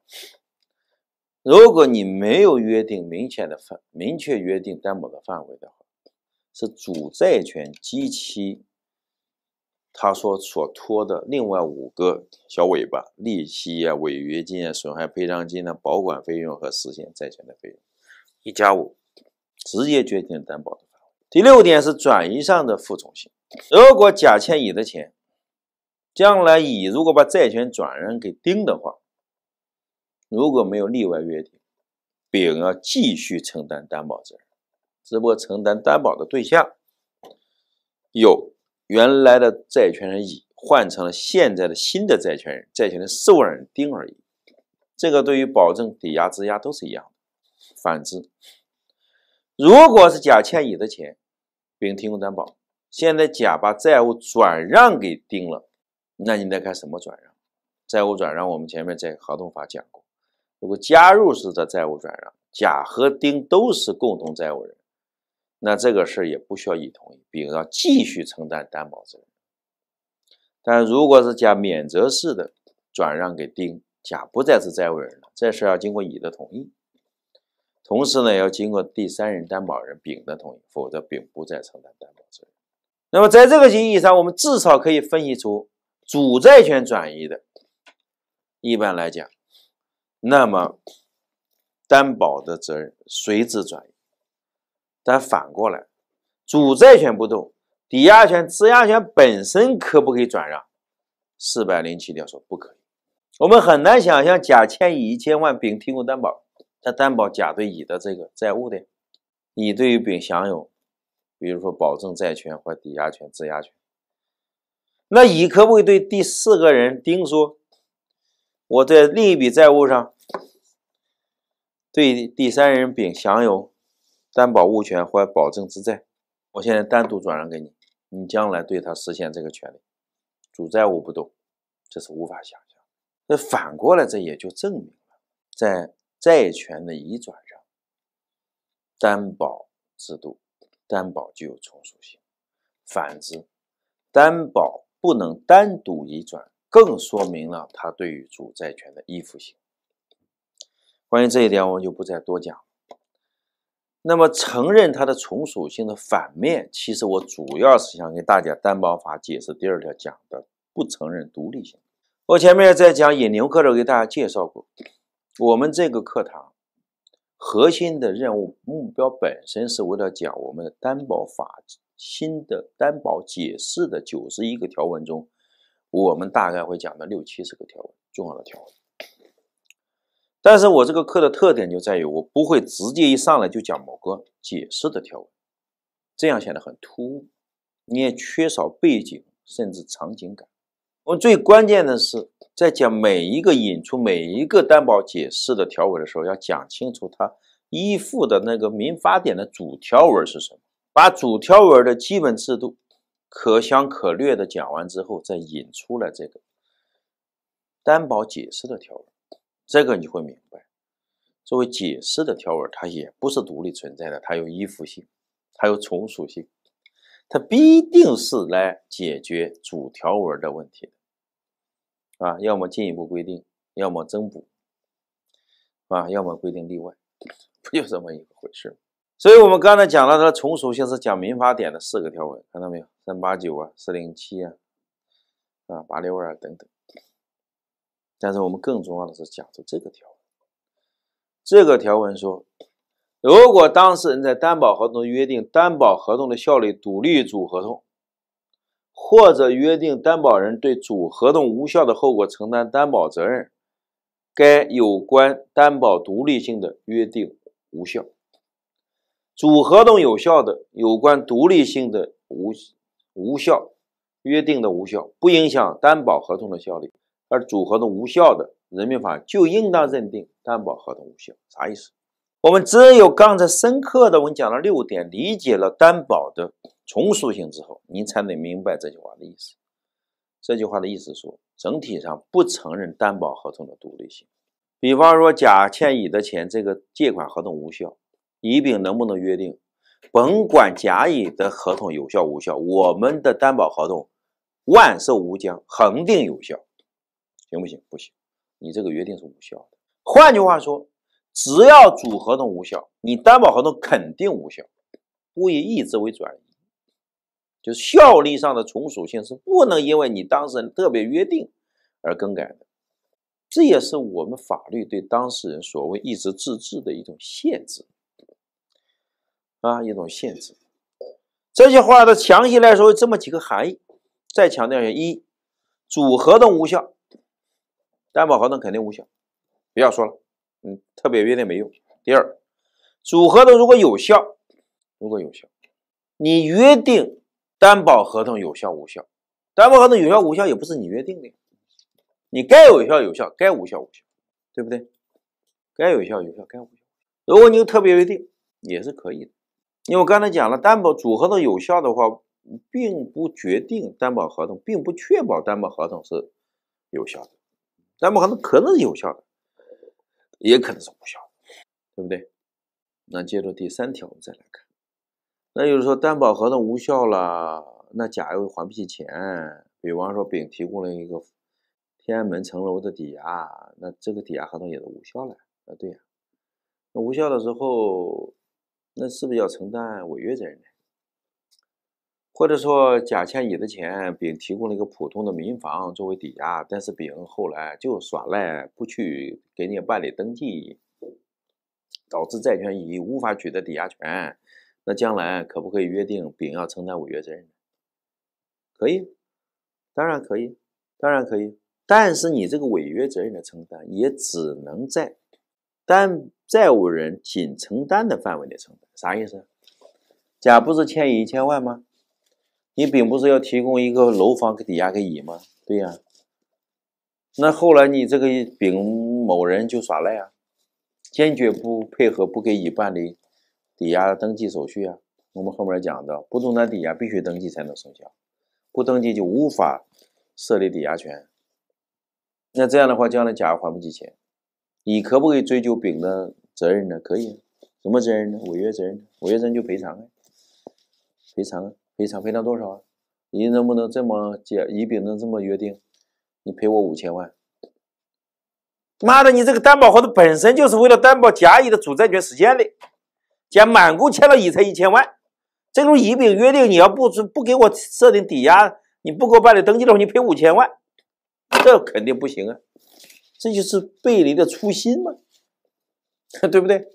如果你没有约定明显的范，明确约定担保的范围的话，是主债权及其他所所托的另外五个小尾巴，利息啊、违约金啊、损害赔偿金啊、保管费用和实现债权的费用。一加五，直接决定担保的范围。第六点是转移上的附从性。如果甲欠乙的钱，将来乙如果把债权转让给丁的话，如果没有例外约定，丙要继续承担担保责任，只不过承担担保的对象有原来的债权人乙换成了现在的新的债权人债权的受让人丁而已。这个对于保证、抵押、质押都是一样的。反之，如果是甲欠乙的钱，丙提供担保，现在甲把债务转让给丁了，那你得看什么转让？债务转让，我们前面在合同法讲过，如果加入式的债务转让，甲和丁都是共同债务人，那这个事也不需要乙同意，丙要继续承担担保责任。但如果是甲免责式的转让给丁，甲不再是债务人了，这事要经过乙的同意。同时呢，也要经过第三人担保人丙的同意，否则丙不再承担担保责任。那么，在这个意义上，我们至少可以分析出，主债权转移的，一般来讲，那么担保的责任随之转移。但反过来，主债权不动，抵押权、质押权本身可不可以转让？四百零七条说不可以。我们很难想象，甲欠乙一千万，丙提供担保。担保甲对乙的这个债务的，乙对于丙享有，比如说保证债权或抵押权、质押权。那乙可不可以对第四个人丁说：“我在另一笔债务上对第三人丙享有担保物权或保证之债，我现在单独转让给你，你将来对他实现这个权利，主债务不动，这是无法想象。”那反过来，这也就证明了在。债权的移转让，担保制度，担保具有从属性。反之，担保不能单独移转，更说明了它对于主债权的依附性。关于这一点，我就不再多讲。那么，承认它的从属性的反面，其实我主要是想给大家担保法解释第二条讲的不承认独立性。我前面在讲引牛课的时候给大家介绍过。我们这个课堂核心的任务目标本身是为了讲我们的担保法新的担保解释的九十一个条文中，我们大概会讲到六七十个条文重要的条文。但是我这个课的特点就在于，我不会直接一上来就讲某个解释的条文，这样显得很突兀，你也缺少背景甚至场景感。我们最关键的是，在讲每一个引出每一个担保解释的条文的时候，要讲清楚它依附的那个民法典的主条文是什么。把主条文的基本制度可详可略的讲完之后，再引出来这个担保解释的条文，这个你会明白，作为解释的条文，它也不是独立存在的，它有依附性，它有从属性，它必定是来解决主条文的问题。啊，要么进一步规定，要么增补，啊，要么规定例外，不就这么一回事所以，我们刚才讲到的从属性是讲《民法典》的四个条文，看到没有？三八九啊，四零七啊，啊，八六二等等。但是，我们更重要的是讲出这个条文。这个条文说，如果当事人在担保合同约定，担保合同的效力独立主合同。或者约定担保人对主合同无效的后果承担担保责任，该有关担保独立性的约定无效。主合同有效的有关独立性的无无效约定的无效，不影响担保合同的效力。而主合同无效的，人民法院就应当认定担保合同无效。啥意思？我们只有刚才深刻的，我们讲了六点，理解了担保的从属性之后，您才能明白这句话的意思。这句话的意思说，整体上不承认担保合同的独立性。比方说，甲欠乙的钱，这个借款合同无效，乙丙能不能约定？甭管甲乙的合同有效无效，我们的担保合同万寿无疆，恒定有效，行不行？不行，你这个约定是无效的。换句话说。只要主合同无效，你担保合同肯定无效。不以意志为转移，就是效力上的从属性是不能因为你当事人特别约定而更改的。这也是我们法律对当事人所谓意志自治的一种限制，啊，一种限制。这句话的详细来说有这么几个含义，再强调一下：一，主合同无效，担保合同肯定无效。不要说了。嗯，特别约定没用。第二，主合同如果有效，如果有效，你约定担保合同有效无效，担保合同有效无效也不是你约定的呀。你该有效有效，该无效无效，对不对？该有效有效，该无效。如果你有特别约定，也是可以的。因为我刚才讲了，担保主合同有效的话，并不决定担保合同，并不确保担保合同是有效的，担保合同可能是有效的。也可能是无效对不对？那接着第三条，我们再来看。那就是说，担保合同无效了，那甲又还不起钱，比方说丙提供了一个天安门城楼的抵押，那这个抵押合同也是无效了啊？对呀。那无效的时候，那是不是要承担违约责任？或者说，甲欠乙的钱，丙提供了一个普通的民房作为抵押，但是丙后来就耍赖，不去给你办理登记，导致债权乙无法取得抵押权。那将来可不可以约定丙要承担违约责任？可以，当然可以，当然可以。但是你这个违约责任的承担，也只能在担债务人仅承担的范围内承担。啥意思？甲不是欠乙一千万吗？你丙不是要提供一个楼房给抵押给乙吗？对呀，那后来你这个丙某人就耍赖啊，坚决不配合，不给乙办理抵押登记手续啊。我们后面讲的，不动产抵押必须登记才能生效，不登记就无法设立抵押权。那这样的话，将来甲还不起钱，乙可不可以追究丙的责任呢？可以，什么责任呢？违约责任，违约责任就赔偿啊，赔偿啊。赔偿赔偿多少？啊？你能不能这么解？乙丙能这么约定？你赔我五千万？妈的，你这个担保合同本身就是为了担保甲乙的主债权时间的。甲满共欠了乙才一千万，这种乙丙约定你要不不给我设定抵押，你不给我办理登记的话，你赔五千万，这肯定不行啊！这就是背离的初心嘛，对不对？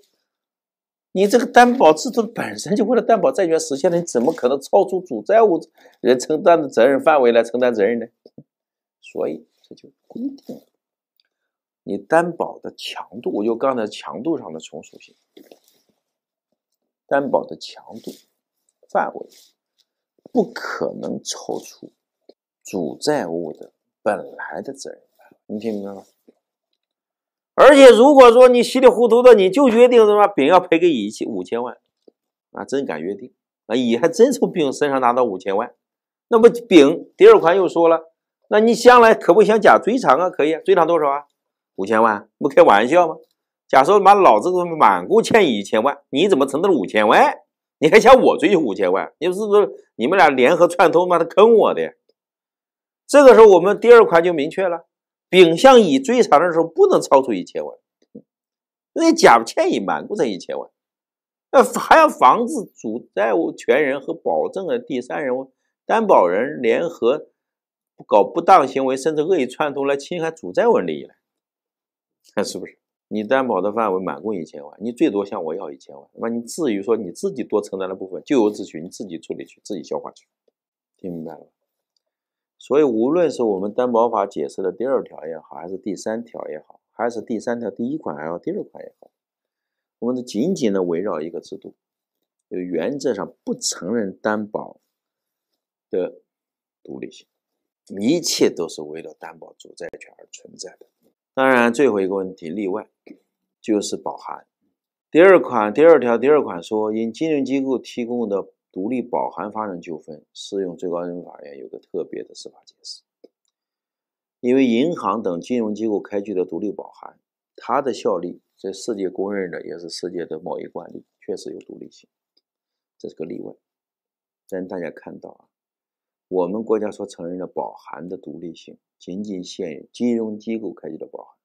你这个担保制度本身就为了担保债权实现的，你怎么可能超出主债务人承担的责任范围来承担责任呢？所以这就规定，你担保的强度，就刚才强度上的从属性，担保的强度范围不可能超出主债务的本来的责任围，你听明白吗？而且如果说你稀里糊涂的，你就约定什么丙要赔给乙五千万啊？真敢约定啊？乙还真从丙身上拿到五千万，那么丙第二款又说了，那你将来可不想甲追偿啊？可以啊，追偿多少啊？五千万？不开玩笑吗？甲说妈老子都满过欠乙一千万，你怎么存到了五千万？你还想我追究五千万？你是不是你们俩联合串通妈的坑我的？这个时候我们第二款就明确了。丙向乙追偿的时候不能超出一千万，那甲欠乙满共一千万，那还要防止主债务权人和保证的第三人、担保人联合搞不当行为，甚至恶意串通来侵害主债务人利益来，看 是不是？你担保的范围满共一千万，你最多向我要一千万，那你至于说你自己多承担的部分，咎由自取，你自己处理去，自己消化去，听明白了？所以，无论是我们担保法解释的第二条也好，还是第三条也好，还是第三条第一款还有第二款也好，我们都紧紧的围绕一个制度，就原则上不承认担保的独立性，一切都是为了担保主债权而存在的。当然，最后一个问题例外就是保函。第二款第二条第二款说，因金融机构提供的。独立保函发生纠纷，适用最高人民法院有个特别的司法解释。因为银行等金融机构开具的独立保函，它的效力在世界公认的，也是世界的贸易惯例，确实有独立性。这是个例外。但大家看到啊，我们国家所承认的保函的独立性，仅仅限于金融机构开具的保函。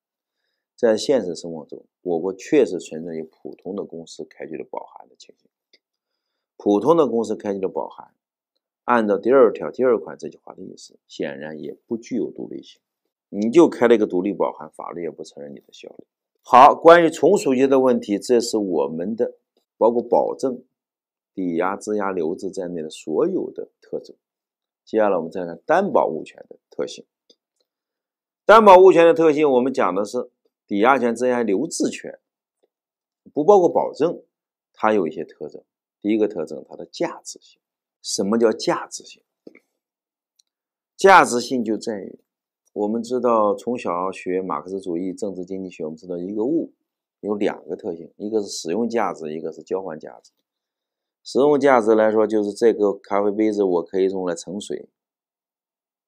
在现实生活中，我国确实存在有普通的公司开具的保函的情形。普通的公司开具的保函，按照第二条第二款这句话的意思，显然也不具有独立性。你就开了一个独立保函，法律也不承认你的效力。好，关于从属性的问题，这是我们的包括保证、抵押、质押、留置在内的所有的特征。接下来我们再看担保物权的特性。担保物权的特性，我们讲的是抵押权、质押、留置权，不包括保证，它有一些特征。第一个特征，它的价值性。什么叫价值性？价值性就在于，我们知道从小学马克思主义政治经济学，我们知道一个物有两个特性，一个是使用价值，一个是交换价值。使用价值来说，就是这个咖啡杯子，我可以用来盛水，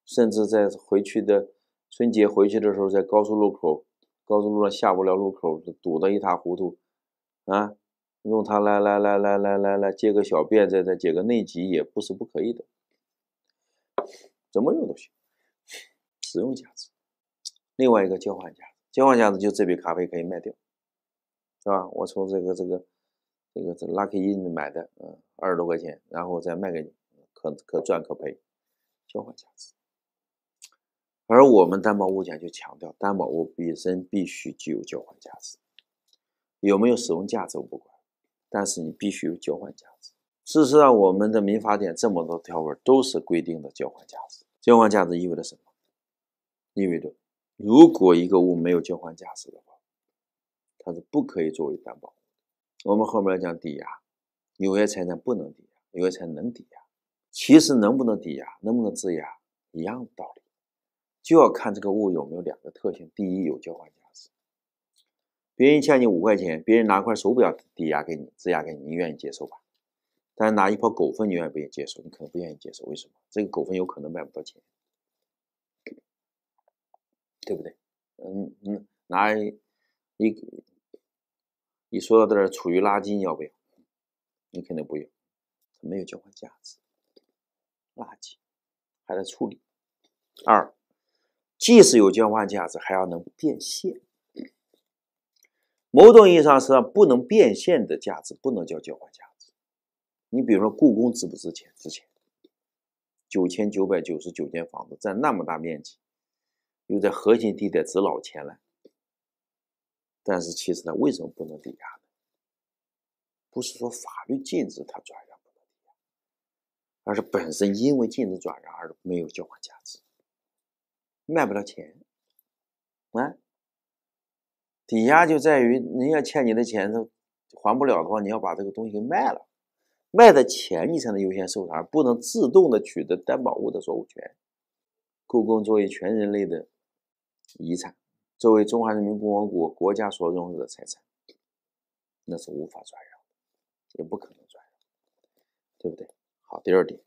甚至在回去的春节回去的时候，在高速路口、高速路上下不了路口，堵得一塌糊涂啊。用它来来来来来来来接个小便，再再解个内急也不是不可以的，怎么用都行，使用价值。另外一个交换价值，交换价值就这杯咖啡可以卖掉，是吧？我从这个这个这个这 Lucky In 买的，嗯，二十多块钱，然后再卖给你，可可赚可赔，交换价值。而我们担保物权就强调，担保物本身必须具有交换价值，有没有使用价值我不管。但是你必须有交换价值。事实上，我们的民法典这么多条文都是规定的交换价值。交换价值意味着什么？意味着如果一个物没有交换价值的话，它是不可以作为担保的。我们后面要讲抵押，有些财产不能抵押，有些财产能抵押。其实能不能抵押，能不能质押，一样的道理，就要看这个物有没有两个特性：第一，有交换价别人欠你五块钱，别人拿块手表抵押给你，质押给你，你愿意接受吧？但是拿一泡狗粪，你愿不愿意接受？你可能不愿意接受，为什么？这个狗粪有可能卖不到钱，对不对？嗯，嗯，拿一，一说到这儿，处于垃圾，你要不要？你肯定不要，没有交换价值，垃圾，还在处理。二，即使有交换价值，还要能变现。某种意义上，实际上不能变现的价值，不能叫交换价值。你比如说，故宫值不值钱？值钱九千九百九十九间房子占那么大面积，又在核心地带，值老钱了。但是其实呢，为什么不能抵押？呢？不是说法律禁止它转让不能，而是本身因为禁止转让而没有交换价值，卖不了钱，啊？抵押就在于人家欠你的钱他还不了的话，你要把这个东西卖了，卖的钱你才能优先受偿，不能自动的取得担保物的所有权。故宫作为全人类的遗产，作为中华人民共和国国家所拥有的财产，那是无法转让，也不可能转让，对不对？好，第二点，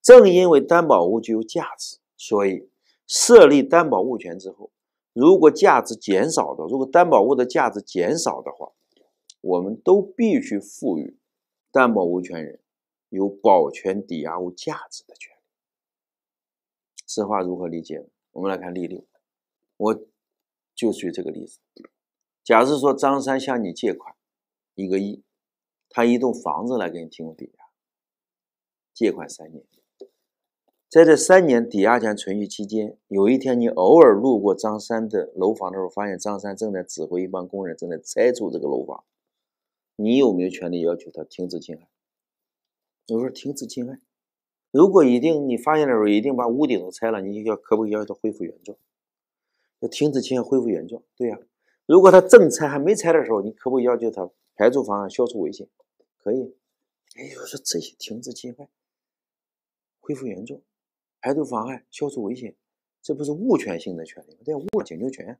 正因为担保物具有价值，所以设立担保物权之后。如果价值减少的，如果担保物的价值减少的话，我们都必须赋予担保物权人有保全抵押物价值的权利。此话如何理解？我们来看例六，我就举这个例子。假设说张三向你借款一个亿，他一栋房子来给你提供抵押，借款三年。在这三年抵押权存续期间，有一天你偶尔路过张三的楼房的时候，发现张三正在指挥一帮工人正在拆除这个楼房，你有没有权利要求他停止侵害？有时说停止侵害。如果一定你发现的时候，一定把屋顶都拆了，你就要可不可以要求他恢复原状？要停止侵害，恢复原状，对呀。如果他正拆还没拆的时候，你可不可以要求他排除妨碍、消除危险，可以。哎，呦，说这些停止侵害、恢复原状。排除妨碍，消除危险，这不是物权性的权利，这对，物请求权。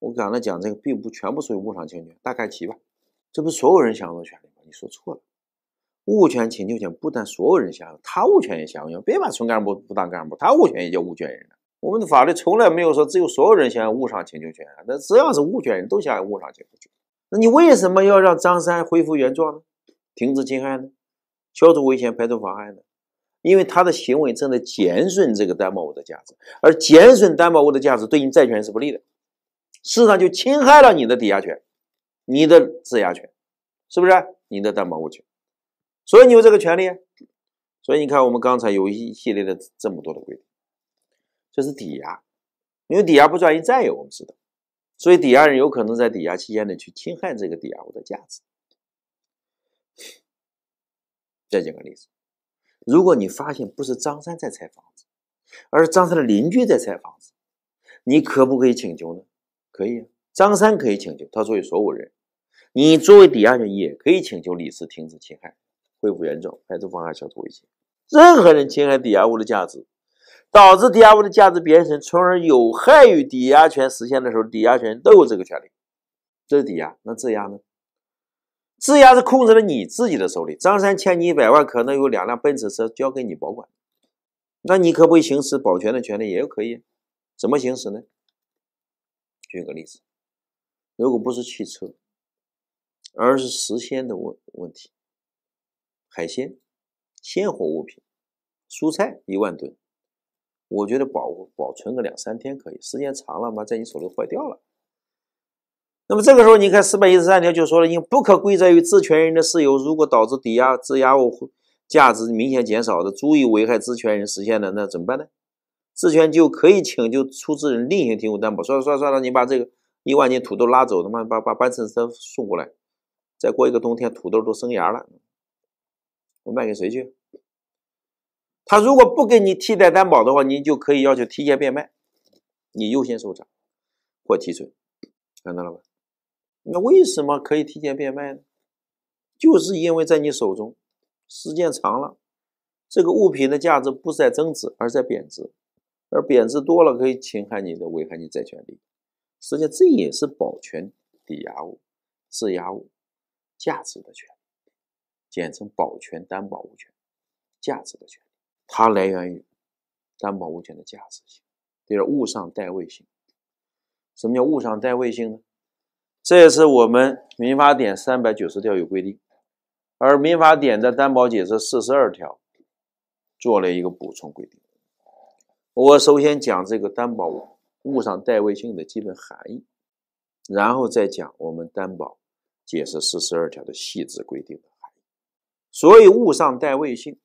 我刚才讲这个并不全部属于物上请求权，大概齐吧。这不是所有人享有的权利吗？你说错了，物权请求权不但所有人享有，他物权也享有。别把村干部不当干部，他物权也叫物权人我们的法律从来没有说只有所有人享有物上请求权，那只要是物权人都享有物上请求权。那你为什么要让张三恢复原状呢？停止侵害呢？消除危险、排除妨碍呢？因为他的行为正在减损这个担保物的价值，而减损担保物的价值，对你债权人是不利的，事实上就侵害了你的抵押权、你的质押权，是不是？你的担保物权，所以你有这个权利。所以你看，我们刚才有一系列的这么多的规定，这是抵押，因为抵押不转移债有，我们知道，所以抵押人有可能在抵押期间内去侵害这个抵押物的价值。再举个例子。如果你发现不是张三在拆房子，而是张三的邻居在拆房子，你可不可以请求呢？可以啊，张三可以请求，他作为所有人，你作为抵押人也可以请求李四停止侵害，恢复原状，排除妨碍消除危险。任何人侵害抵押物的价值，导致抵押物的价值贬损，从而有害于抵押权实现的时候，抵押权人都有这个权利。这是抵押，那质押呢？质押是控制在你自己的手里。张三欠你一百万，可能有两辆奔驰车交给你保管，那你可不可以行使保全的权利？也可以，怎么行使呢？举个例子，如果不是汽车，而是时鲜的问问题，海鲜、鲜活物品、蔬菜一万吨，我觉得保保存个两三天可以，时间长了嘛，在你手里坏掉了。那么这个时候，你看四百一十三条就说了，因不可归责于质权人的事由，如果导致抵押、质押物价值明显减少的，足以危害质权人实现的，那怎么办呢？质权就可以请求出资人另行提供担保。算了算了算了，你把这个一万斤土豆拉走，他妈把把搬车车送过来，再过一个冬天，土豆都生芽了，我卖给谁去？他如果不给你替代担保的话，你就可以要求提前变卖，你优先受偿或提存，看到了吧？那为什么可以提前变卖呢？就是因为在你手中，时间长了，这个物品的价值不是在增值，而在贬值，而贬值多了可以侵害你的、危害你债权利实际上，这也是保全抵押物、质押物价值的权利，简称保全担保物权价值的权利。它来源于担保物权的价值性，第二物上代位性。什么叫物上代位性呢？这也是我们民法典三百九十条有规定，而民法典的担保解释四十二条做了一个补充规定。我首先讲这个担保物上代位性的基本含义，然后再讲我们担保解释四十二条的细致规定。所以，物上代位性，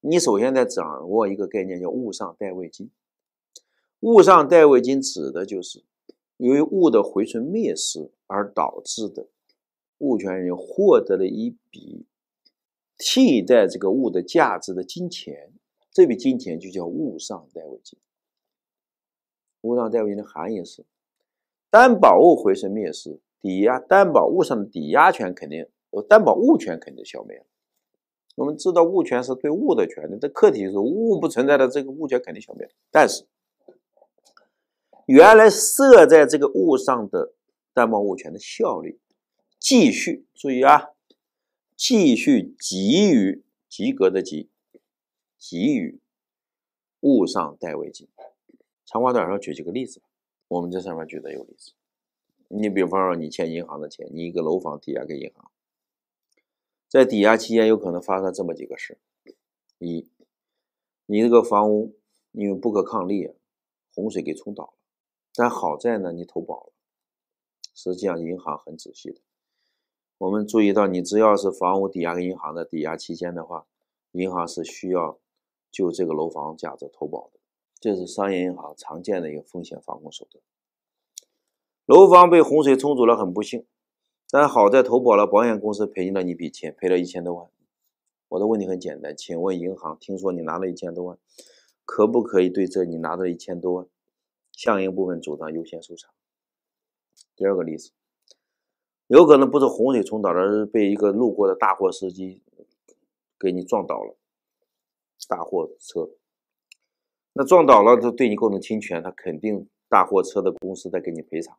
你首先得掌握一个概念，叫物上代位金。物上代位金指的就是。由于物的回存灭失而导致的，物权人获得了一笔替代这个物的价值的金钱，这笔金钱就叫物上代位金。物上代位金的含义是，担保物回存灭失，抵押担保物上的抵押权肯定，担保物权肯定消灭了。我们知道物权是对物的权利，这客体是物不存在的，这个物权肯定消灭了。但是，原来设在这个物上的担保物权的效力继续注意啊，继续给予及格的及给予物上代位金。长话短说，举几个例子吧。我们这上面举的有例子，你比方说你欠银行的钱，你一个楼房抵押给银行，在抵押期间有可能发生这么几个事：一，你这个房屋因为不可抗力洪水给冲倒了。但好在呢，你投保了。实际上，银行很仔细的。我们注意到，你只要是房屋抵押给银行的，抵押期间的话，银行是需要就这个楼房价值投保的。这是商业银行常见的一个风险防控手段。楼房被洪水冲走了，很不幸。但好在投保了，保险公司赔进了你一笔钱，赔了一千多万。我的问题很简单，请问银行，听说你拿了一千多万，可不可以对这你拿的一千多万？相应部分主张优先受偿。第二个例子，有可能不是洪水冲倒而是被一个路过的大货司机给你撞倒了，大货车。那撞倒了，他对你构成侵权，他肯定大货车的公司在给你赔偿，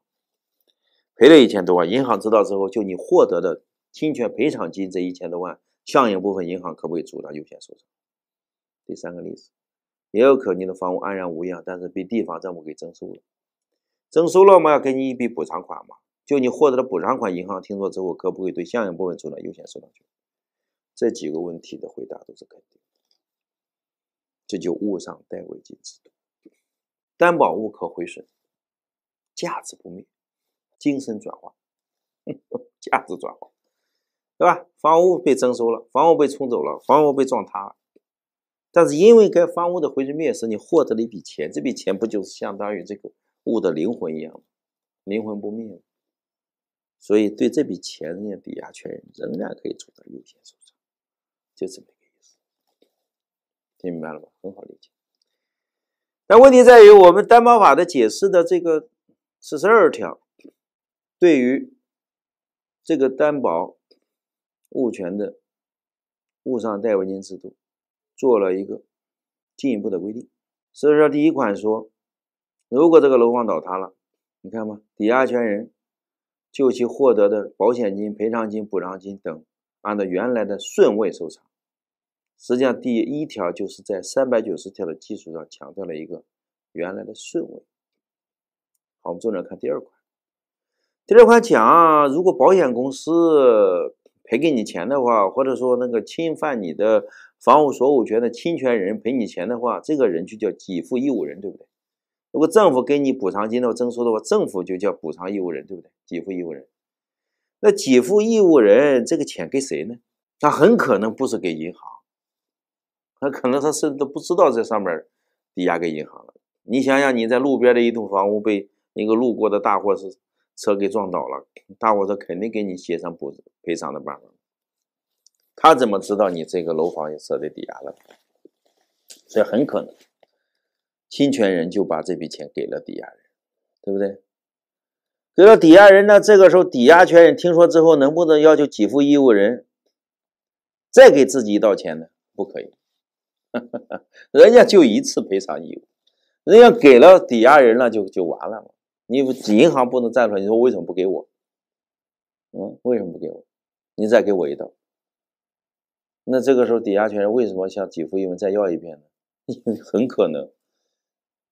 赔了一千多万。银行知道之后，就你获得的侵权赔偿金这一千多万，相应部分银行可不可以主张优先受偿？第三个例子。也有可能你的房屋安然无恙，但是被地方政府给征收了，征收了嘛，要给你一笔补偿款嘛，就你获得了补偿款，银行听说之后可不可以对相应部分主张优先受偿权？这几个问题的回答都是肯定，这就物上代位金制，度，担保物可毁损，价值不灭，精神转化，价值转化，对吧？房屋被征收了，房屋被冲走了，房屋被撞塌了。但是因为该房屋的毁损灭失，你获得了一笔钱，这笔钱不就是相当于这个物的灵魂一样吗？灵魂不灭，所以对这笔钱的抵押权人仍然可以主张优先受偿，就这么一个意思。听明白了吗？很好理解。但问题在于我们担保法的解释的这个四十二条，对于这个担保物权的物上代位金制度。做了一个进一步的规定，所以说第一款说，如果这个楼房倒塌了，你看嘛，抵押权人就其获得的保险金、赔偿金、补偿金等，按照原来的顺位收偿。实际上，第一条就是在三百九十条的基础上强调了一个原来的顺位。好，我们重点看第二款。第二款讲，如果保险公司赔给你钱的话，或者说那个侵犯你的。房屋所有权的侵权人赔你钱的话，这个人就叫给付义务人，对不对？如果政府给你补偿金的征收的话，政府就叫补偿义务人，对不对？给付义务人，那给付义务人这个钱给谁呢？他很可能不是给银行，他可能他甚至不知道在上面抵押给银行了。你想想，你在路边的一栋房屋被一个路过的大货车车给撞倒了，大货车肯定给你协商补偿赔偿的办法。他怎么知道你这个楼房也设立抵押了？所以很可能，侵权人就把这笔钱给了抵押人，对不对？给了抵押人呢，这个时候抵押权人听说之后，能不能要求给付义务人再给自己一道钱呢？不可以，人家就一次赔偿义务，人家给了抵押人了，就就完了嘛。你银行不能站出来，你说为什么不给我？嗯，为什么不给我？你再给我一道。那这个时候，抵押权人为什么向给付一文再要一遍呢？很可能，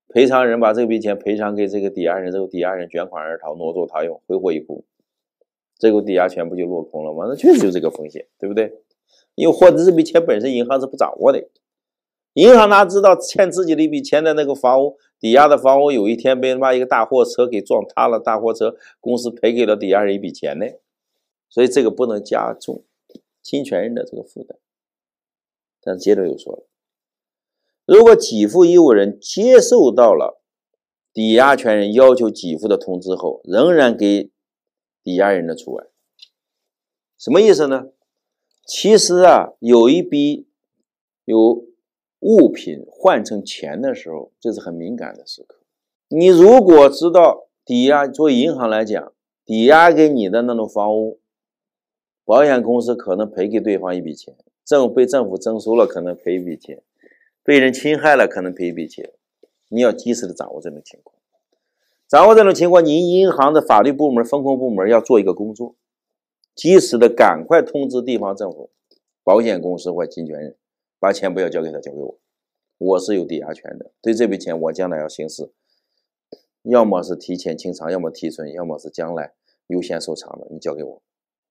赔偿人把这笔钱赔偿给这个抵押人之后，抵押人卷款而逃，挪作他用，挥霍一空，这个抵押权不就落空了吗？那确实有这个风险，对不对？因为或者这笔钱本身银行是不掌握的，银行哪知道欠自己的一笔钱的那个房屋抵押的房屋有一天被人把一个大货车给撞塌了，大货车公司赔给了抵押人一笔钱呢？所以这个不能加重侵权人的这个负担。但接着又说了，如果给付义务人接受到了抵押权人要求给付的通知后，仍然给抵押人的除外，什么意思呢？其实啊，有一笔有物品换成钱的时候，这是很敏感的时刻。你如果知道抵押，作为银行来讲，抵押给你的那种房屋，保险公司可能赔给对方一笔钱。政被政府征收了，可能赔一笔钱；被人侵害了，可能赔一笔钱。你要及时的掌握这种情况，掌握这种情况，您银行的法律部门、风控部门要做一个工作，及时的赶快通知地方政府、保险公司或侵权人，把钱不要交给他，交给我，我是有抵押权的，对这笔钱我将来要行使，要么是提前清偿，要么提存，要么是将来优先受偿的，你交给我。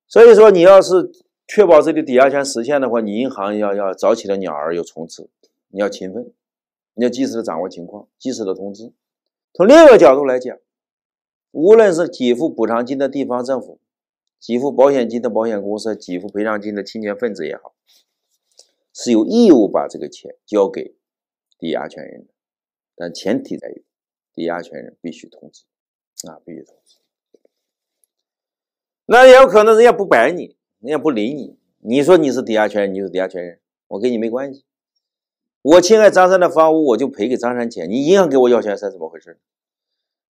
所以说，你要是。确保这个抵押权实现的话，你银行要要早起的鸟儿有虫吃，你要勤奋，你要及时的掌握情况，及时的通知。从另一个角度来讲，无论是给付补偿金的地方政府，给付保险金的保险公司，给付赔偿金的侵权分子也好，是有义务把这个钱交给抵押权人，但前提在于抵押权人必须通知，啊，必须通知。那也有可能人家不摆你。人家不理你，你说你是抵押权人，你就是抵押权人，我跟你没关系。我侵害张三的房屋，我就赔给张三钱，你银行给我要钱，是怎么回事？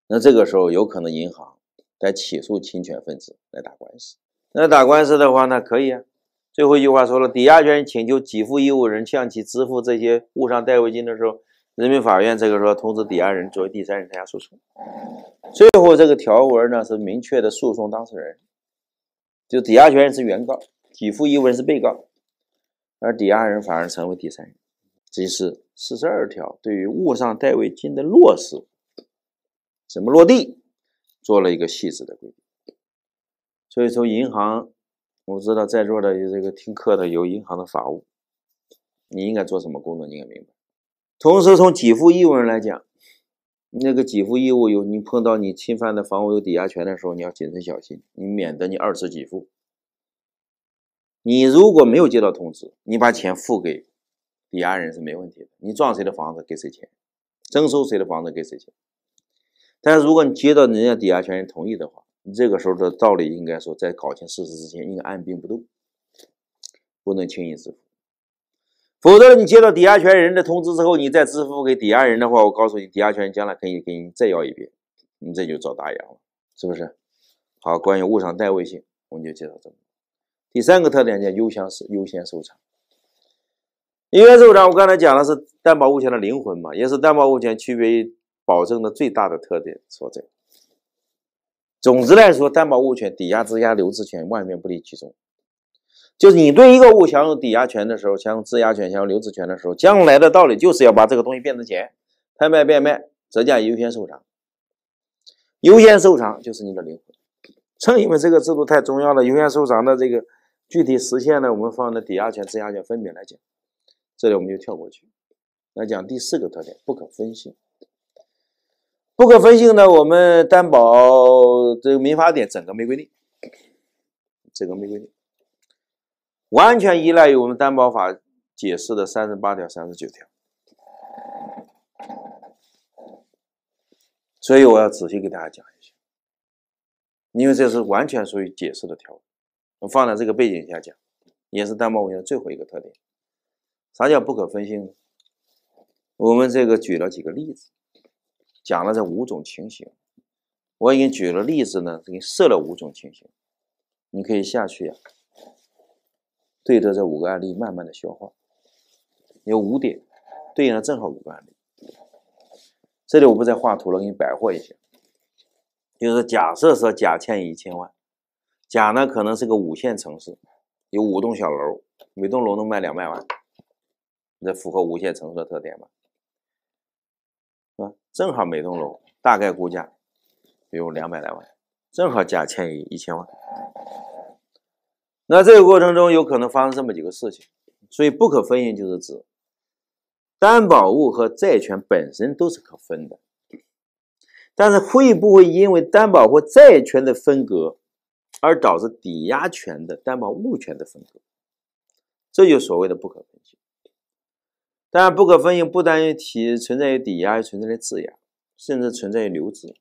那这个时候有可能银行在起诉侵权分子来打官司。那打官司的话，那可以啊。最后一句话说了，抵押权人请求给付义务人向其支付这些物上代位金的时候，人民法院这个时候通知抵押人作为第三人参加诉讼。最后这个条文呢，是明确的诉讼当事人。就抵押权人是原告，给付义务人是被告，而抵押人反而成为第三人。这是四十二条对于物上代位金的落实，怎么落地做了一个细致的规定。所以从银行，我知道在座的这个听课的有银行的法务，你应该做什么工作，你应该明白。同时从给付义务人来讲。那个给付义务有，你碰到你侵犯的房屋有抵押权的时候，你要谨慎小心，你免得你二次给付。你如果没有接到通知，你把钱付给抵押人是没问题的。你撞谁的房子给谁钱，征收谁的房子给谁钱。但是如果你接到人家抵押权人同意的话，你这个时候的道理应该说，在搞清事实之前，应该按兵不动，不能轻易支付。否则，你接到抵押权人的通知之后，你再支付给抵押人的话，我告诉你，抵押权将来可以给你再要一遍，你这就找大洋了，是不是？好，关于物上代位性，我们就介绍这么多。第三个特点叫优先受优先受偿。优先受偿，我刚才讲的是担保物权的灵魂嘛，也是担保物权区别于保证的最大的特点所在。总之来说，担保物权、抵押、质押、留置权，万变不离其宗。就是你对一个物享有抵押权的时候，享有质押权、享有留置权的时候，将来的道理就是要把这个东西变成钱，拍卖变卖，折价优先受偿，优先受偿就是你的灵魂。正因为这个制度太重要了，优先受偿的这个具体实现呢，我们放在抵押权、质押权分别来讲，这里我们就跳过去来讲第四个特点：不可分性。不可分性呢，我们担保这个民法典整个没规定，整个没规定。完全依赖于我们担保法解释的三十八条、三十九条，所以我要仔细给大家讲一下，因为这是完全属于解释的条文。我放在这个背景下讲，也是担保文件最后一个特点。啥叫不可分性呢？我们这个举了几个例子，讲了这五种情形。我已经举了例子呢，给你设了五种情形，你可以下去呀。对着这五个案例，慢慢的消化。有五点，对应了正好五个案例。这里我不再画图了，给你摆货一下。就是假设说，甲欠乙一千万，甲呢可能是个五线城市，有五栋小楼，每栋楼能卖两百万，这符合五线城市的特点吧？是吧？正好每栋楼大概估价，比如两百来万，正好甲欠乙一千万。那这个过程中有可能发生这么几个事情，所以不可分性就是指担保物和债权本身都是可分的，但是会不会因为担保或债权的分割而导致抵押权的担保物权的分割？这就所谓的不可分性。当然，不可分性不单于体存在于抵押，也存在于质押，甚至存在于留置。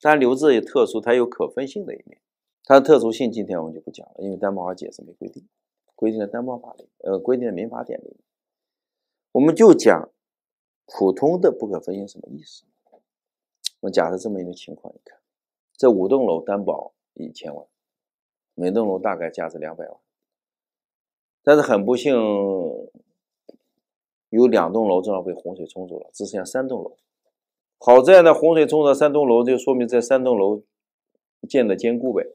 当然，留置也特殊，它有可分性的一面。它的特殊性今天我们就不讲了，因为担保法解释没规定，规定的担保法律，呃，规定的民法典里，我们就讲普通的不可分性什么意思？我假设这么一个情况，你看，这五栋楼担保一千万，每栋楼大概价值两百万，但是很不幸，有两栋楼正好被洪水冲走了，只剩下三栋楼。好在呢，洪水冲走三栋楼，就说明这三栋楼建的坚固呗。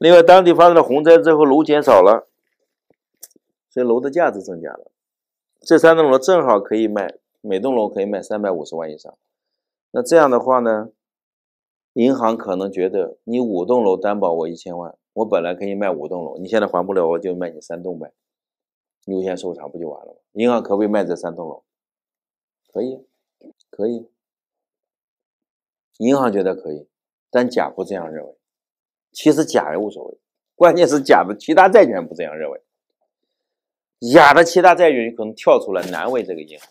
另外，当地发生了洪灾之后，楼减少了，所以楼的价值增加了。这三栋楼正好可以卖，每栋楼可以卖三百五十万以上。那这样的话呢，银行可能觉得你五栋楼担保我一千万，我本来可以卖五栋楼，你现在还不了，我就卖你三栋呗，优先受偿不就完了吗？银行可不可以卖这三栋楼？可以，可以。银行觉得可以，但甲不这样认为。其实甲也无所谓，关键是甲的其他债权不这样认为，甲的其他债权可能跳出来难为这个银行，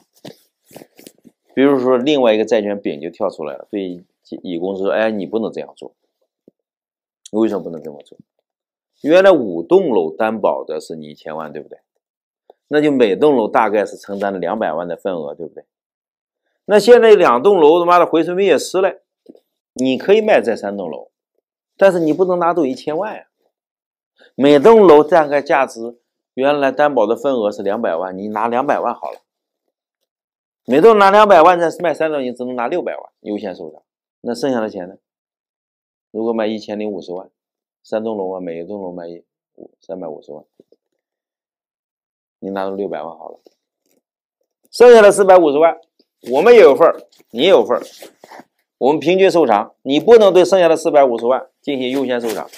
比如说另外一个债权丙就跳出来了，对乙公司说：“哎，你不能这样做，你为什么不能这么做？原来五栋楼担保的是你一千万，对不对？那就每栋楼大概是承担了两百万的份额，对不对？那现在两栋楼他妈的回村灭失了，你可以卖这三栋楼。”但是你不能拿走一千万啊！每栋楼占个价值，原来担保的份额是两百万，你拿两百万好了。每栋拿两百万，再卖三栋，你只能拿六百万，优先受偿。那剩下的钱呢？如果卖一千零五十万，三栋楼啊，每一栋楼卖一五三百五十万，你拿走六百万好了。剩下的四百五十万，我们也有份儿，你也有份儿，我们平均受偿。你不能对剩下的四百五十万。进行优先受偿，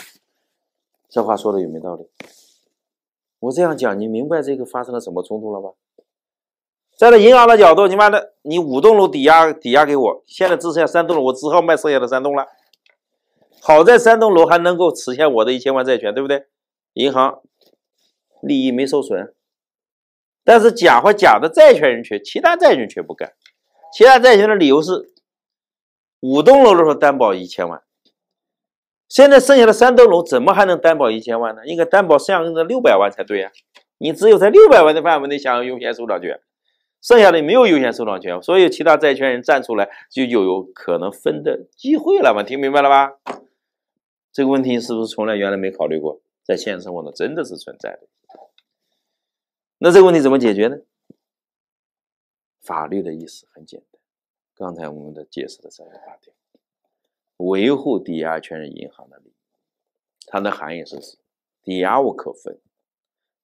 这话说的有没道理？我这样讲，你明白这个发生了什么冲突了吧？站在银行的角度，你妈的，你五栋楼抵押抵押给我，现在只剩下三栋了，我只好卖剩下的三栋了。好在三栋楼还能够实现我的一千万债权，对不对？银行利益没受损，但是甲和甲的债权人却，其他债权人却不干。其他债权人的理由是，五栋楼的时候担保一千万。现在剩下的三栋楼怎么还能担保一千万呢？应该担保剩下的六百万才对呀！你只有在六百万的范围内享有优先受偿权，剩下的没有优先受偿权，所以其他债权人站出来就又有可能分的机会了嘛？听明白了吧？这个问题是不是从来原来没考虑过？在现实生活中真的是存在的。那这个问题怎么解决呢？法律的意思很简单，刚才我们都解释了三个观点。维护抵押权是银行的利益，它的含义是抵押物可分，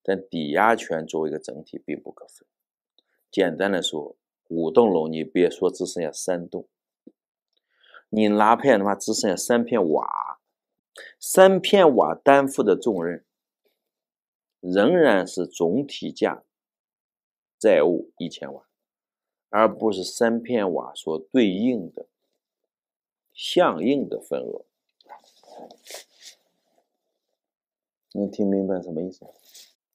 但抵押权作为一个整体并不可分。简单的说，五栋楼你别说只剩下三栋，你拿片的话只剩下三片瓦，三片瓦担负的重任仍然是总体价债务一千万，而不是三片瓦所对应的。相应的份额，能听明白什么意思？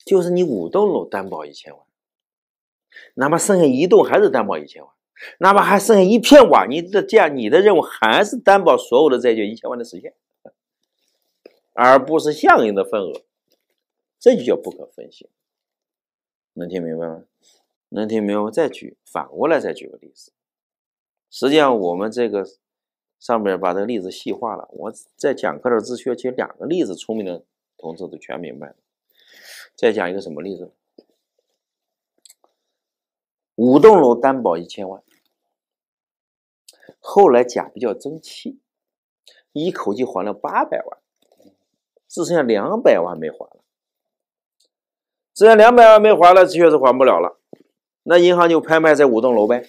就是你五栋楼担保一千万，哪怕剩下一栋还是担保一千万，哪怕还剩下一片瓦，你的这样你的任务还是担保所有的债券一千万的实现，而不是相应的份额，这就叫不可分析。能听明白吗？能听明白？我再举反过来再举个例子，实际上我们这个。上面把这个例子细化了。我在讲课的时候，只需要举两个例子，聪明的同志都全明白了。再讲一个什么例子？五栋楼担保一千万，后来甲比较争气，一口气还了八百万，只剩下两百万没还了。剩下两百万没还了，确实还不了了。那银行就拍卖这五栋楼呗。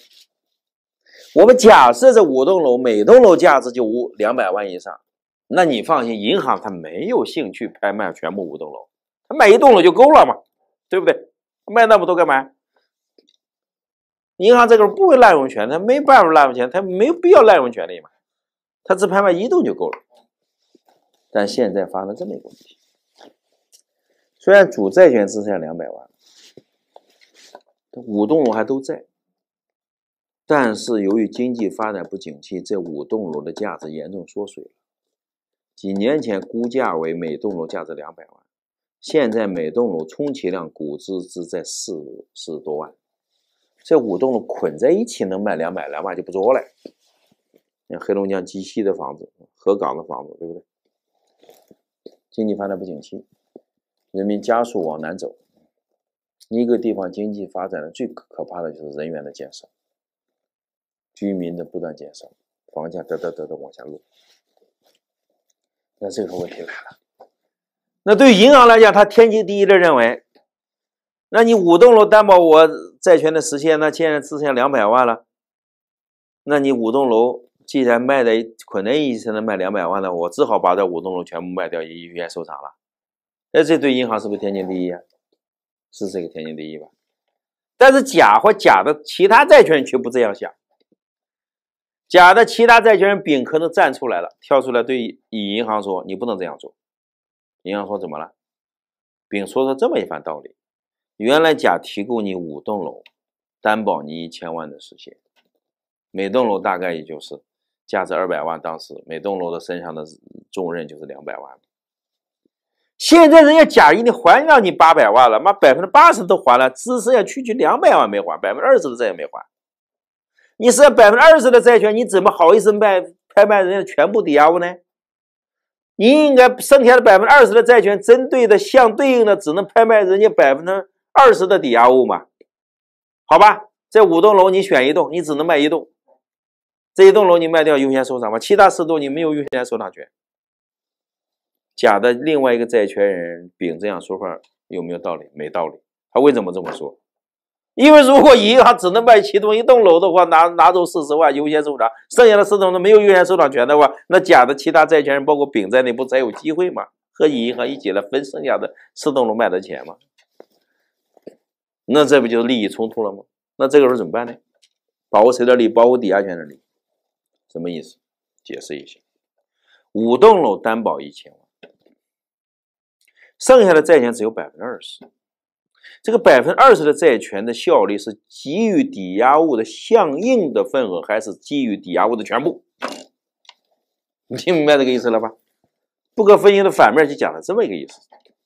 我们假设这五栋楼每栋楼价值就五两百万以上，那你放心，银行它没有兴趣拍卖全部五栋楼，卖一栋楼就够了嘛，对不对？卖那么多干嘛？银行这个不会滥用权，他没办法滥用权，他没有必要滥用权利嘛，他只拍卖一栋就够了。但现在发生这么一个问题，虽然主债权只剩下两百万，五栋楼还都在。但是由于经济发展不景气，这五栋楼的价值严重缩水了。几年前估价为每栋楼价值两百万，现在每栋楼充其量估值只在四十多万。这五栋楼捆在一起能卖两百来万就不多了。像黑龙江鸡西的房子、河港的房子，对不对？经济发展不景气，人民加速往南走。一个地方经济发展的最可怕的就是人员的减少。居民的不断减少，房价得得得得往下落。那这个问题来了，那对银行来讲，它天经地义的认为，那你五栋楼担保我债权的实现，那现在只剩下两百万了，那你五栋楼既然卖的困难一才能卖两百万了，我只好把这五栋楼全部卖掉以圆收场了。那这对银行是不是天经地义啊？是这个天经地义吧？但是甲或甲的其他债权人却不这样想。甲的其他债权人丙可能站出来了，跳出来对乙银行说：“你不能这样做。”银行说：“怎么了？”丙说了这么一番道理：原来甲提供你五栋楼担保你一千万的实现，每栋楼大概也就是价值二百万，当时每栋楼的身上的重任就是两百万。现在人家甲已经还上你八百万了，妈百分之八十都还了，只剩下区区两百万没还，百分之二十的债也没还。你剩下百分之二十的债权，你怎么好意思卖拍卖人家全部抵押物呢？你应该剩下的百分之二十的债权，针对的相对应的只能拍卖人家百分之二十的抵押物嘛？好吧，这五栋楼你选一栋，你只能卖一栋。这一栋楼你卖掉优先收藏吧，其他四栋你没有优先收藏权。甲的另外一个债权人丙这样说话有没有道理？没道理。他为什么这么说？因为如果银行只能卖其中一栋楼的话，拿拿走四十万优先受偿，剩下的四栋楼没有优先受偿权的话，那甲的其他债权人包括丙在内不再有机会嘛？和银行一起来分剩下的四栋楼卖的钱吗？那这不就是利益冲突了吗？那这个时候怎么办呢？保护谁的利？保护抵押权的利？什么意思？解释一下。五栋楼担保一千万，剩下的债权只有百分之二十。这个百分之二十的债权的效力是基于抵押物的相应的份额，还是基于抵押物的全部？你听明白这个意思了吧？不可分析的反面就讲了这么一个意思。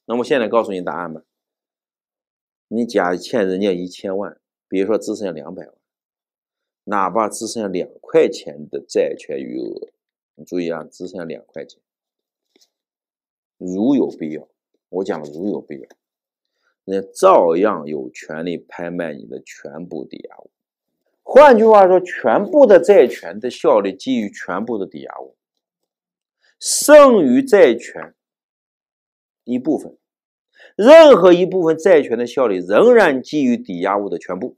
那么现在告诉你答案吧。你假欠人家一千万，比如说只剩下两百万，哪怕只剩下两块钱的债权余额，你注意啊，只剩下两块钱。如有必要，我讲如有必要。那家照样有权利拍卖你的全部抵押物。换句话说，全部的债权的效力基于全部的抵押物，剩余债权一部分，任何一部分债权的效力仍然基于抵押物的全部。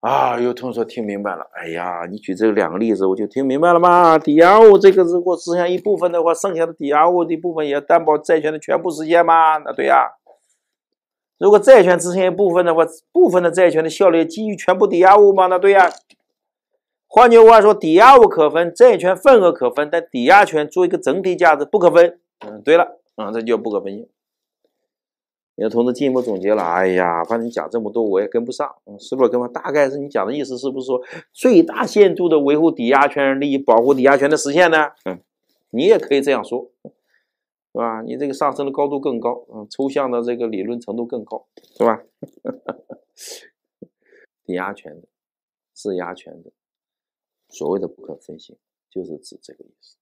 啊，有同学说听明白了。哎呀，你举这两个例子，我就听明白了吗？抵押物这个如果实现一部分的话，剩下的抵押物一部分也要担保债权的全部实现吗？那对呀。如果债权实现一部分的话，部分的债权的效力基于全部抵押物吗？那对呀。换句话说，抵押物可分，债权份额可分，但抵押权作为一个整体价值不可分。嗯，对了，啊，这就叫不可分性。有同志进一步总结了，哎呀，反正你讲这么多，我也跟不上。嗯，是不是跟我大概是你讲的意思？是不是说最大限度的维护抵押权人利益，保护抵押权的实现呢？嗯，你也可以这样说，是吧？你这个上升的高度更高，嗯，抽象的这个理论程度更高，是吧？抵押权的、质押权的，所谓的不可分性，就是指这个意思。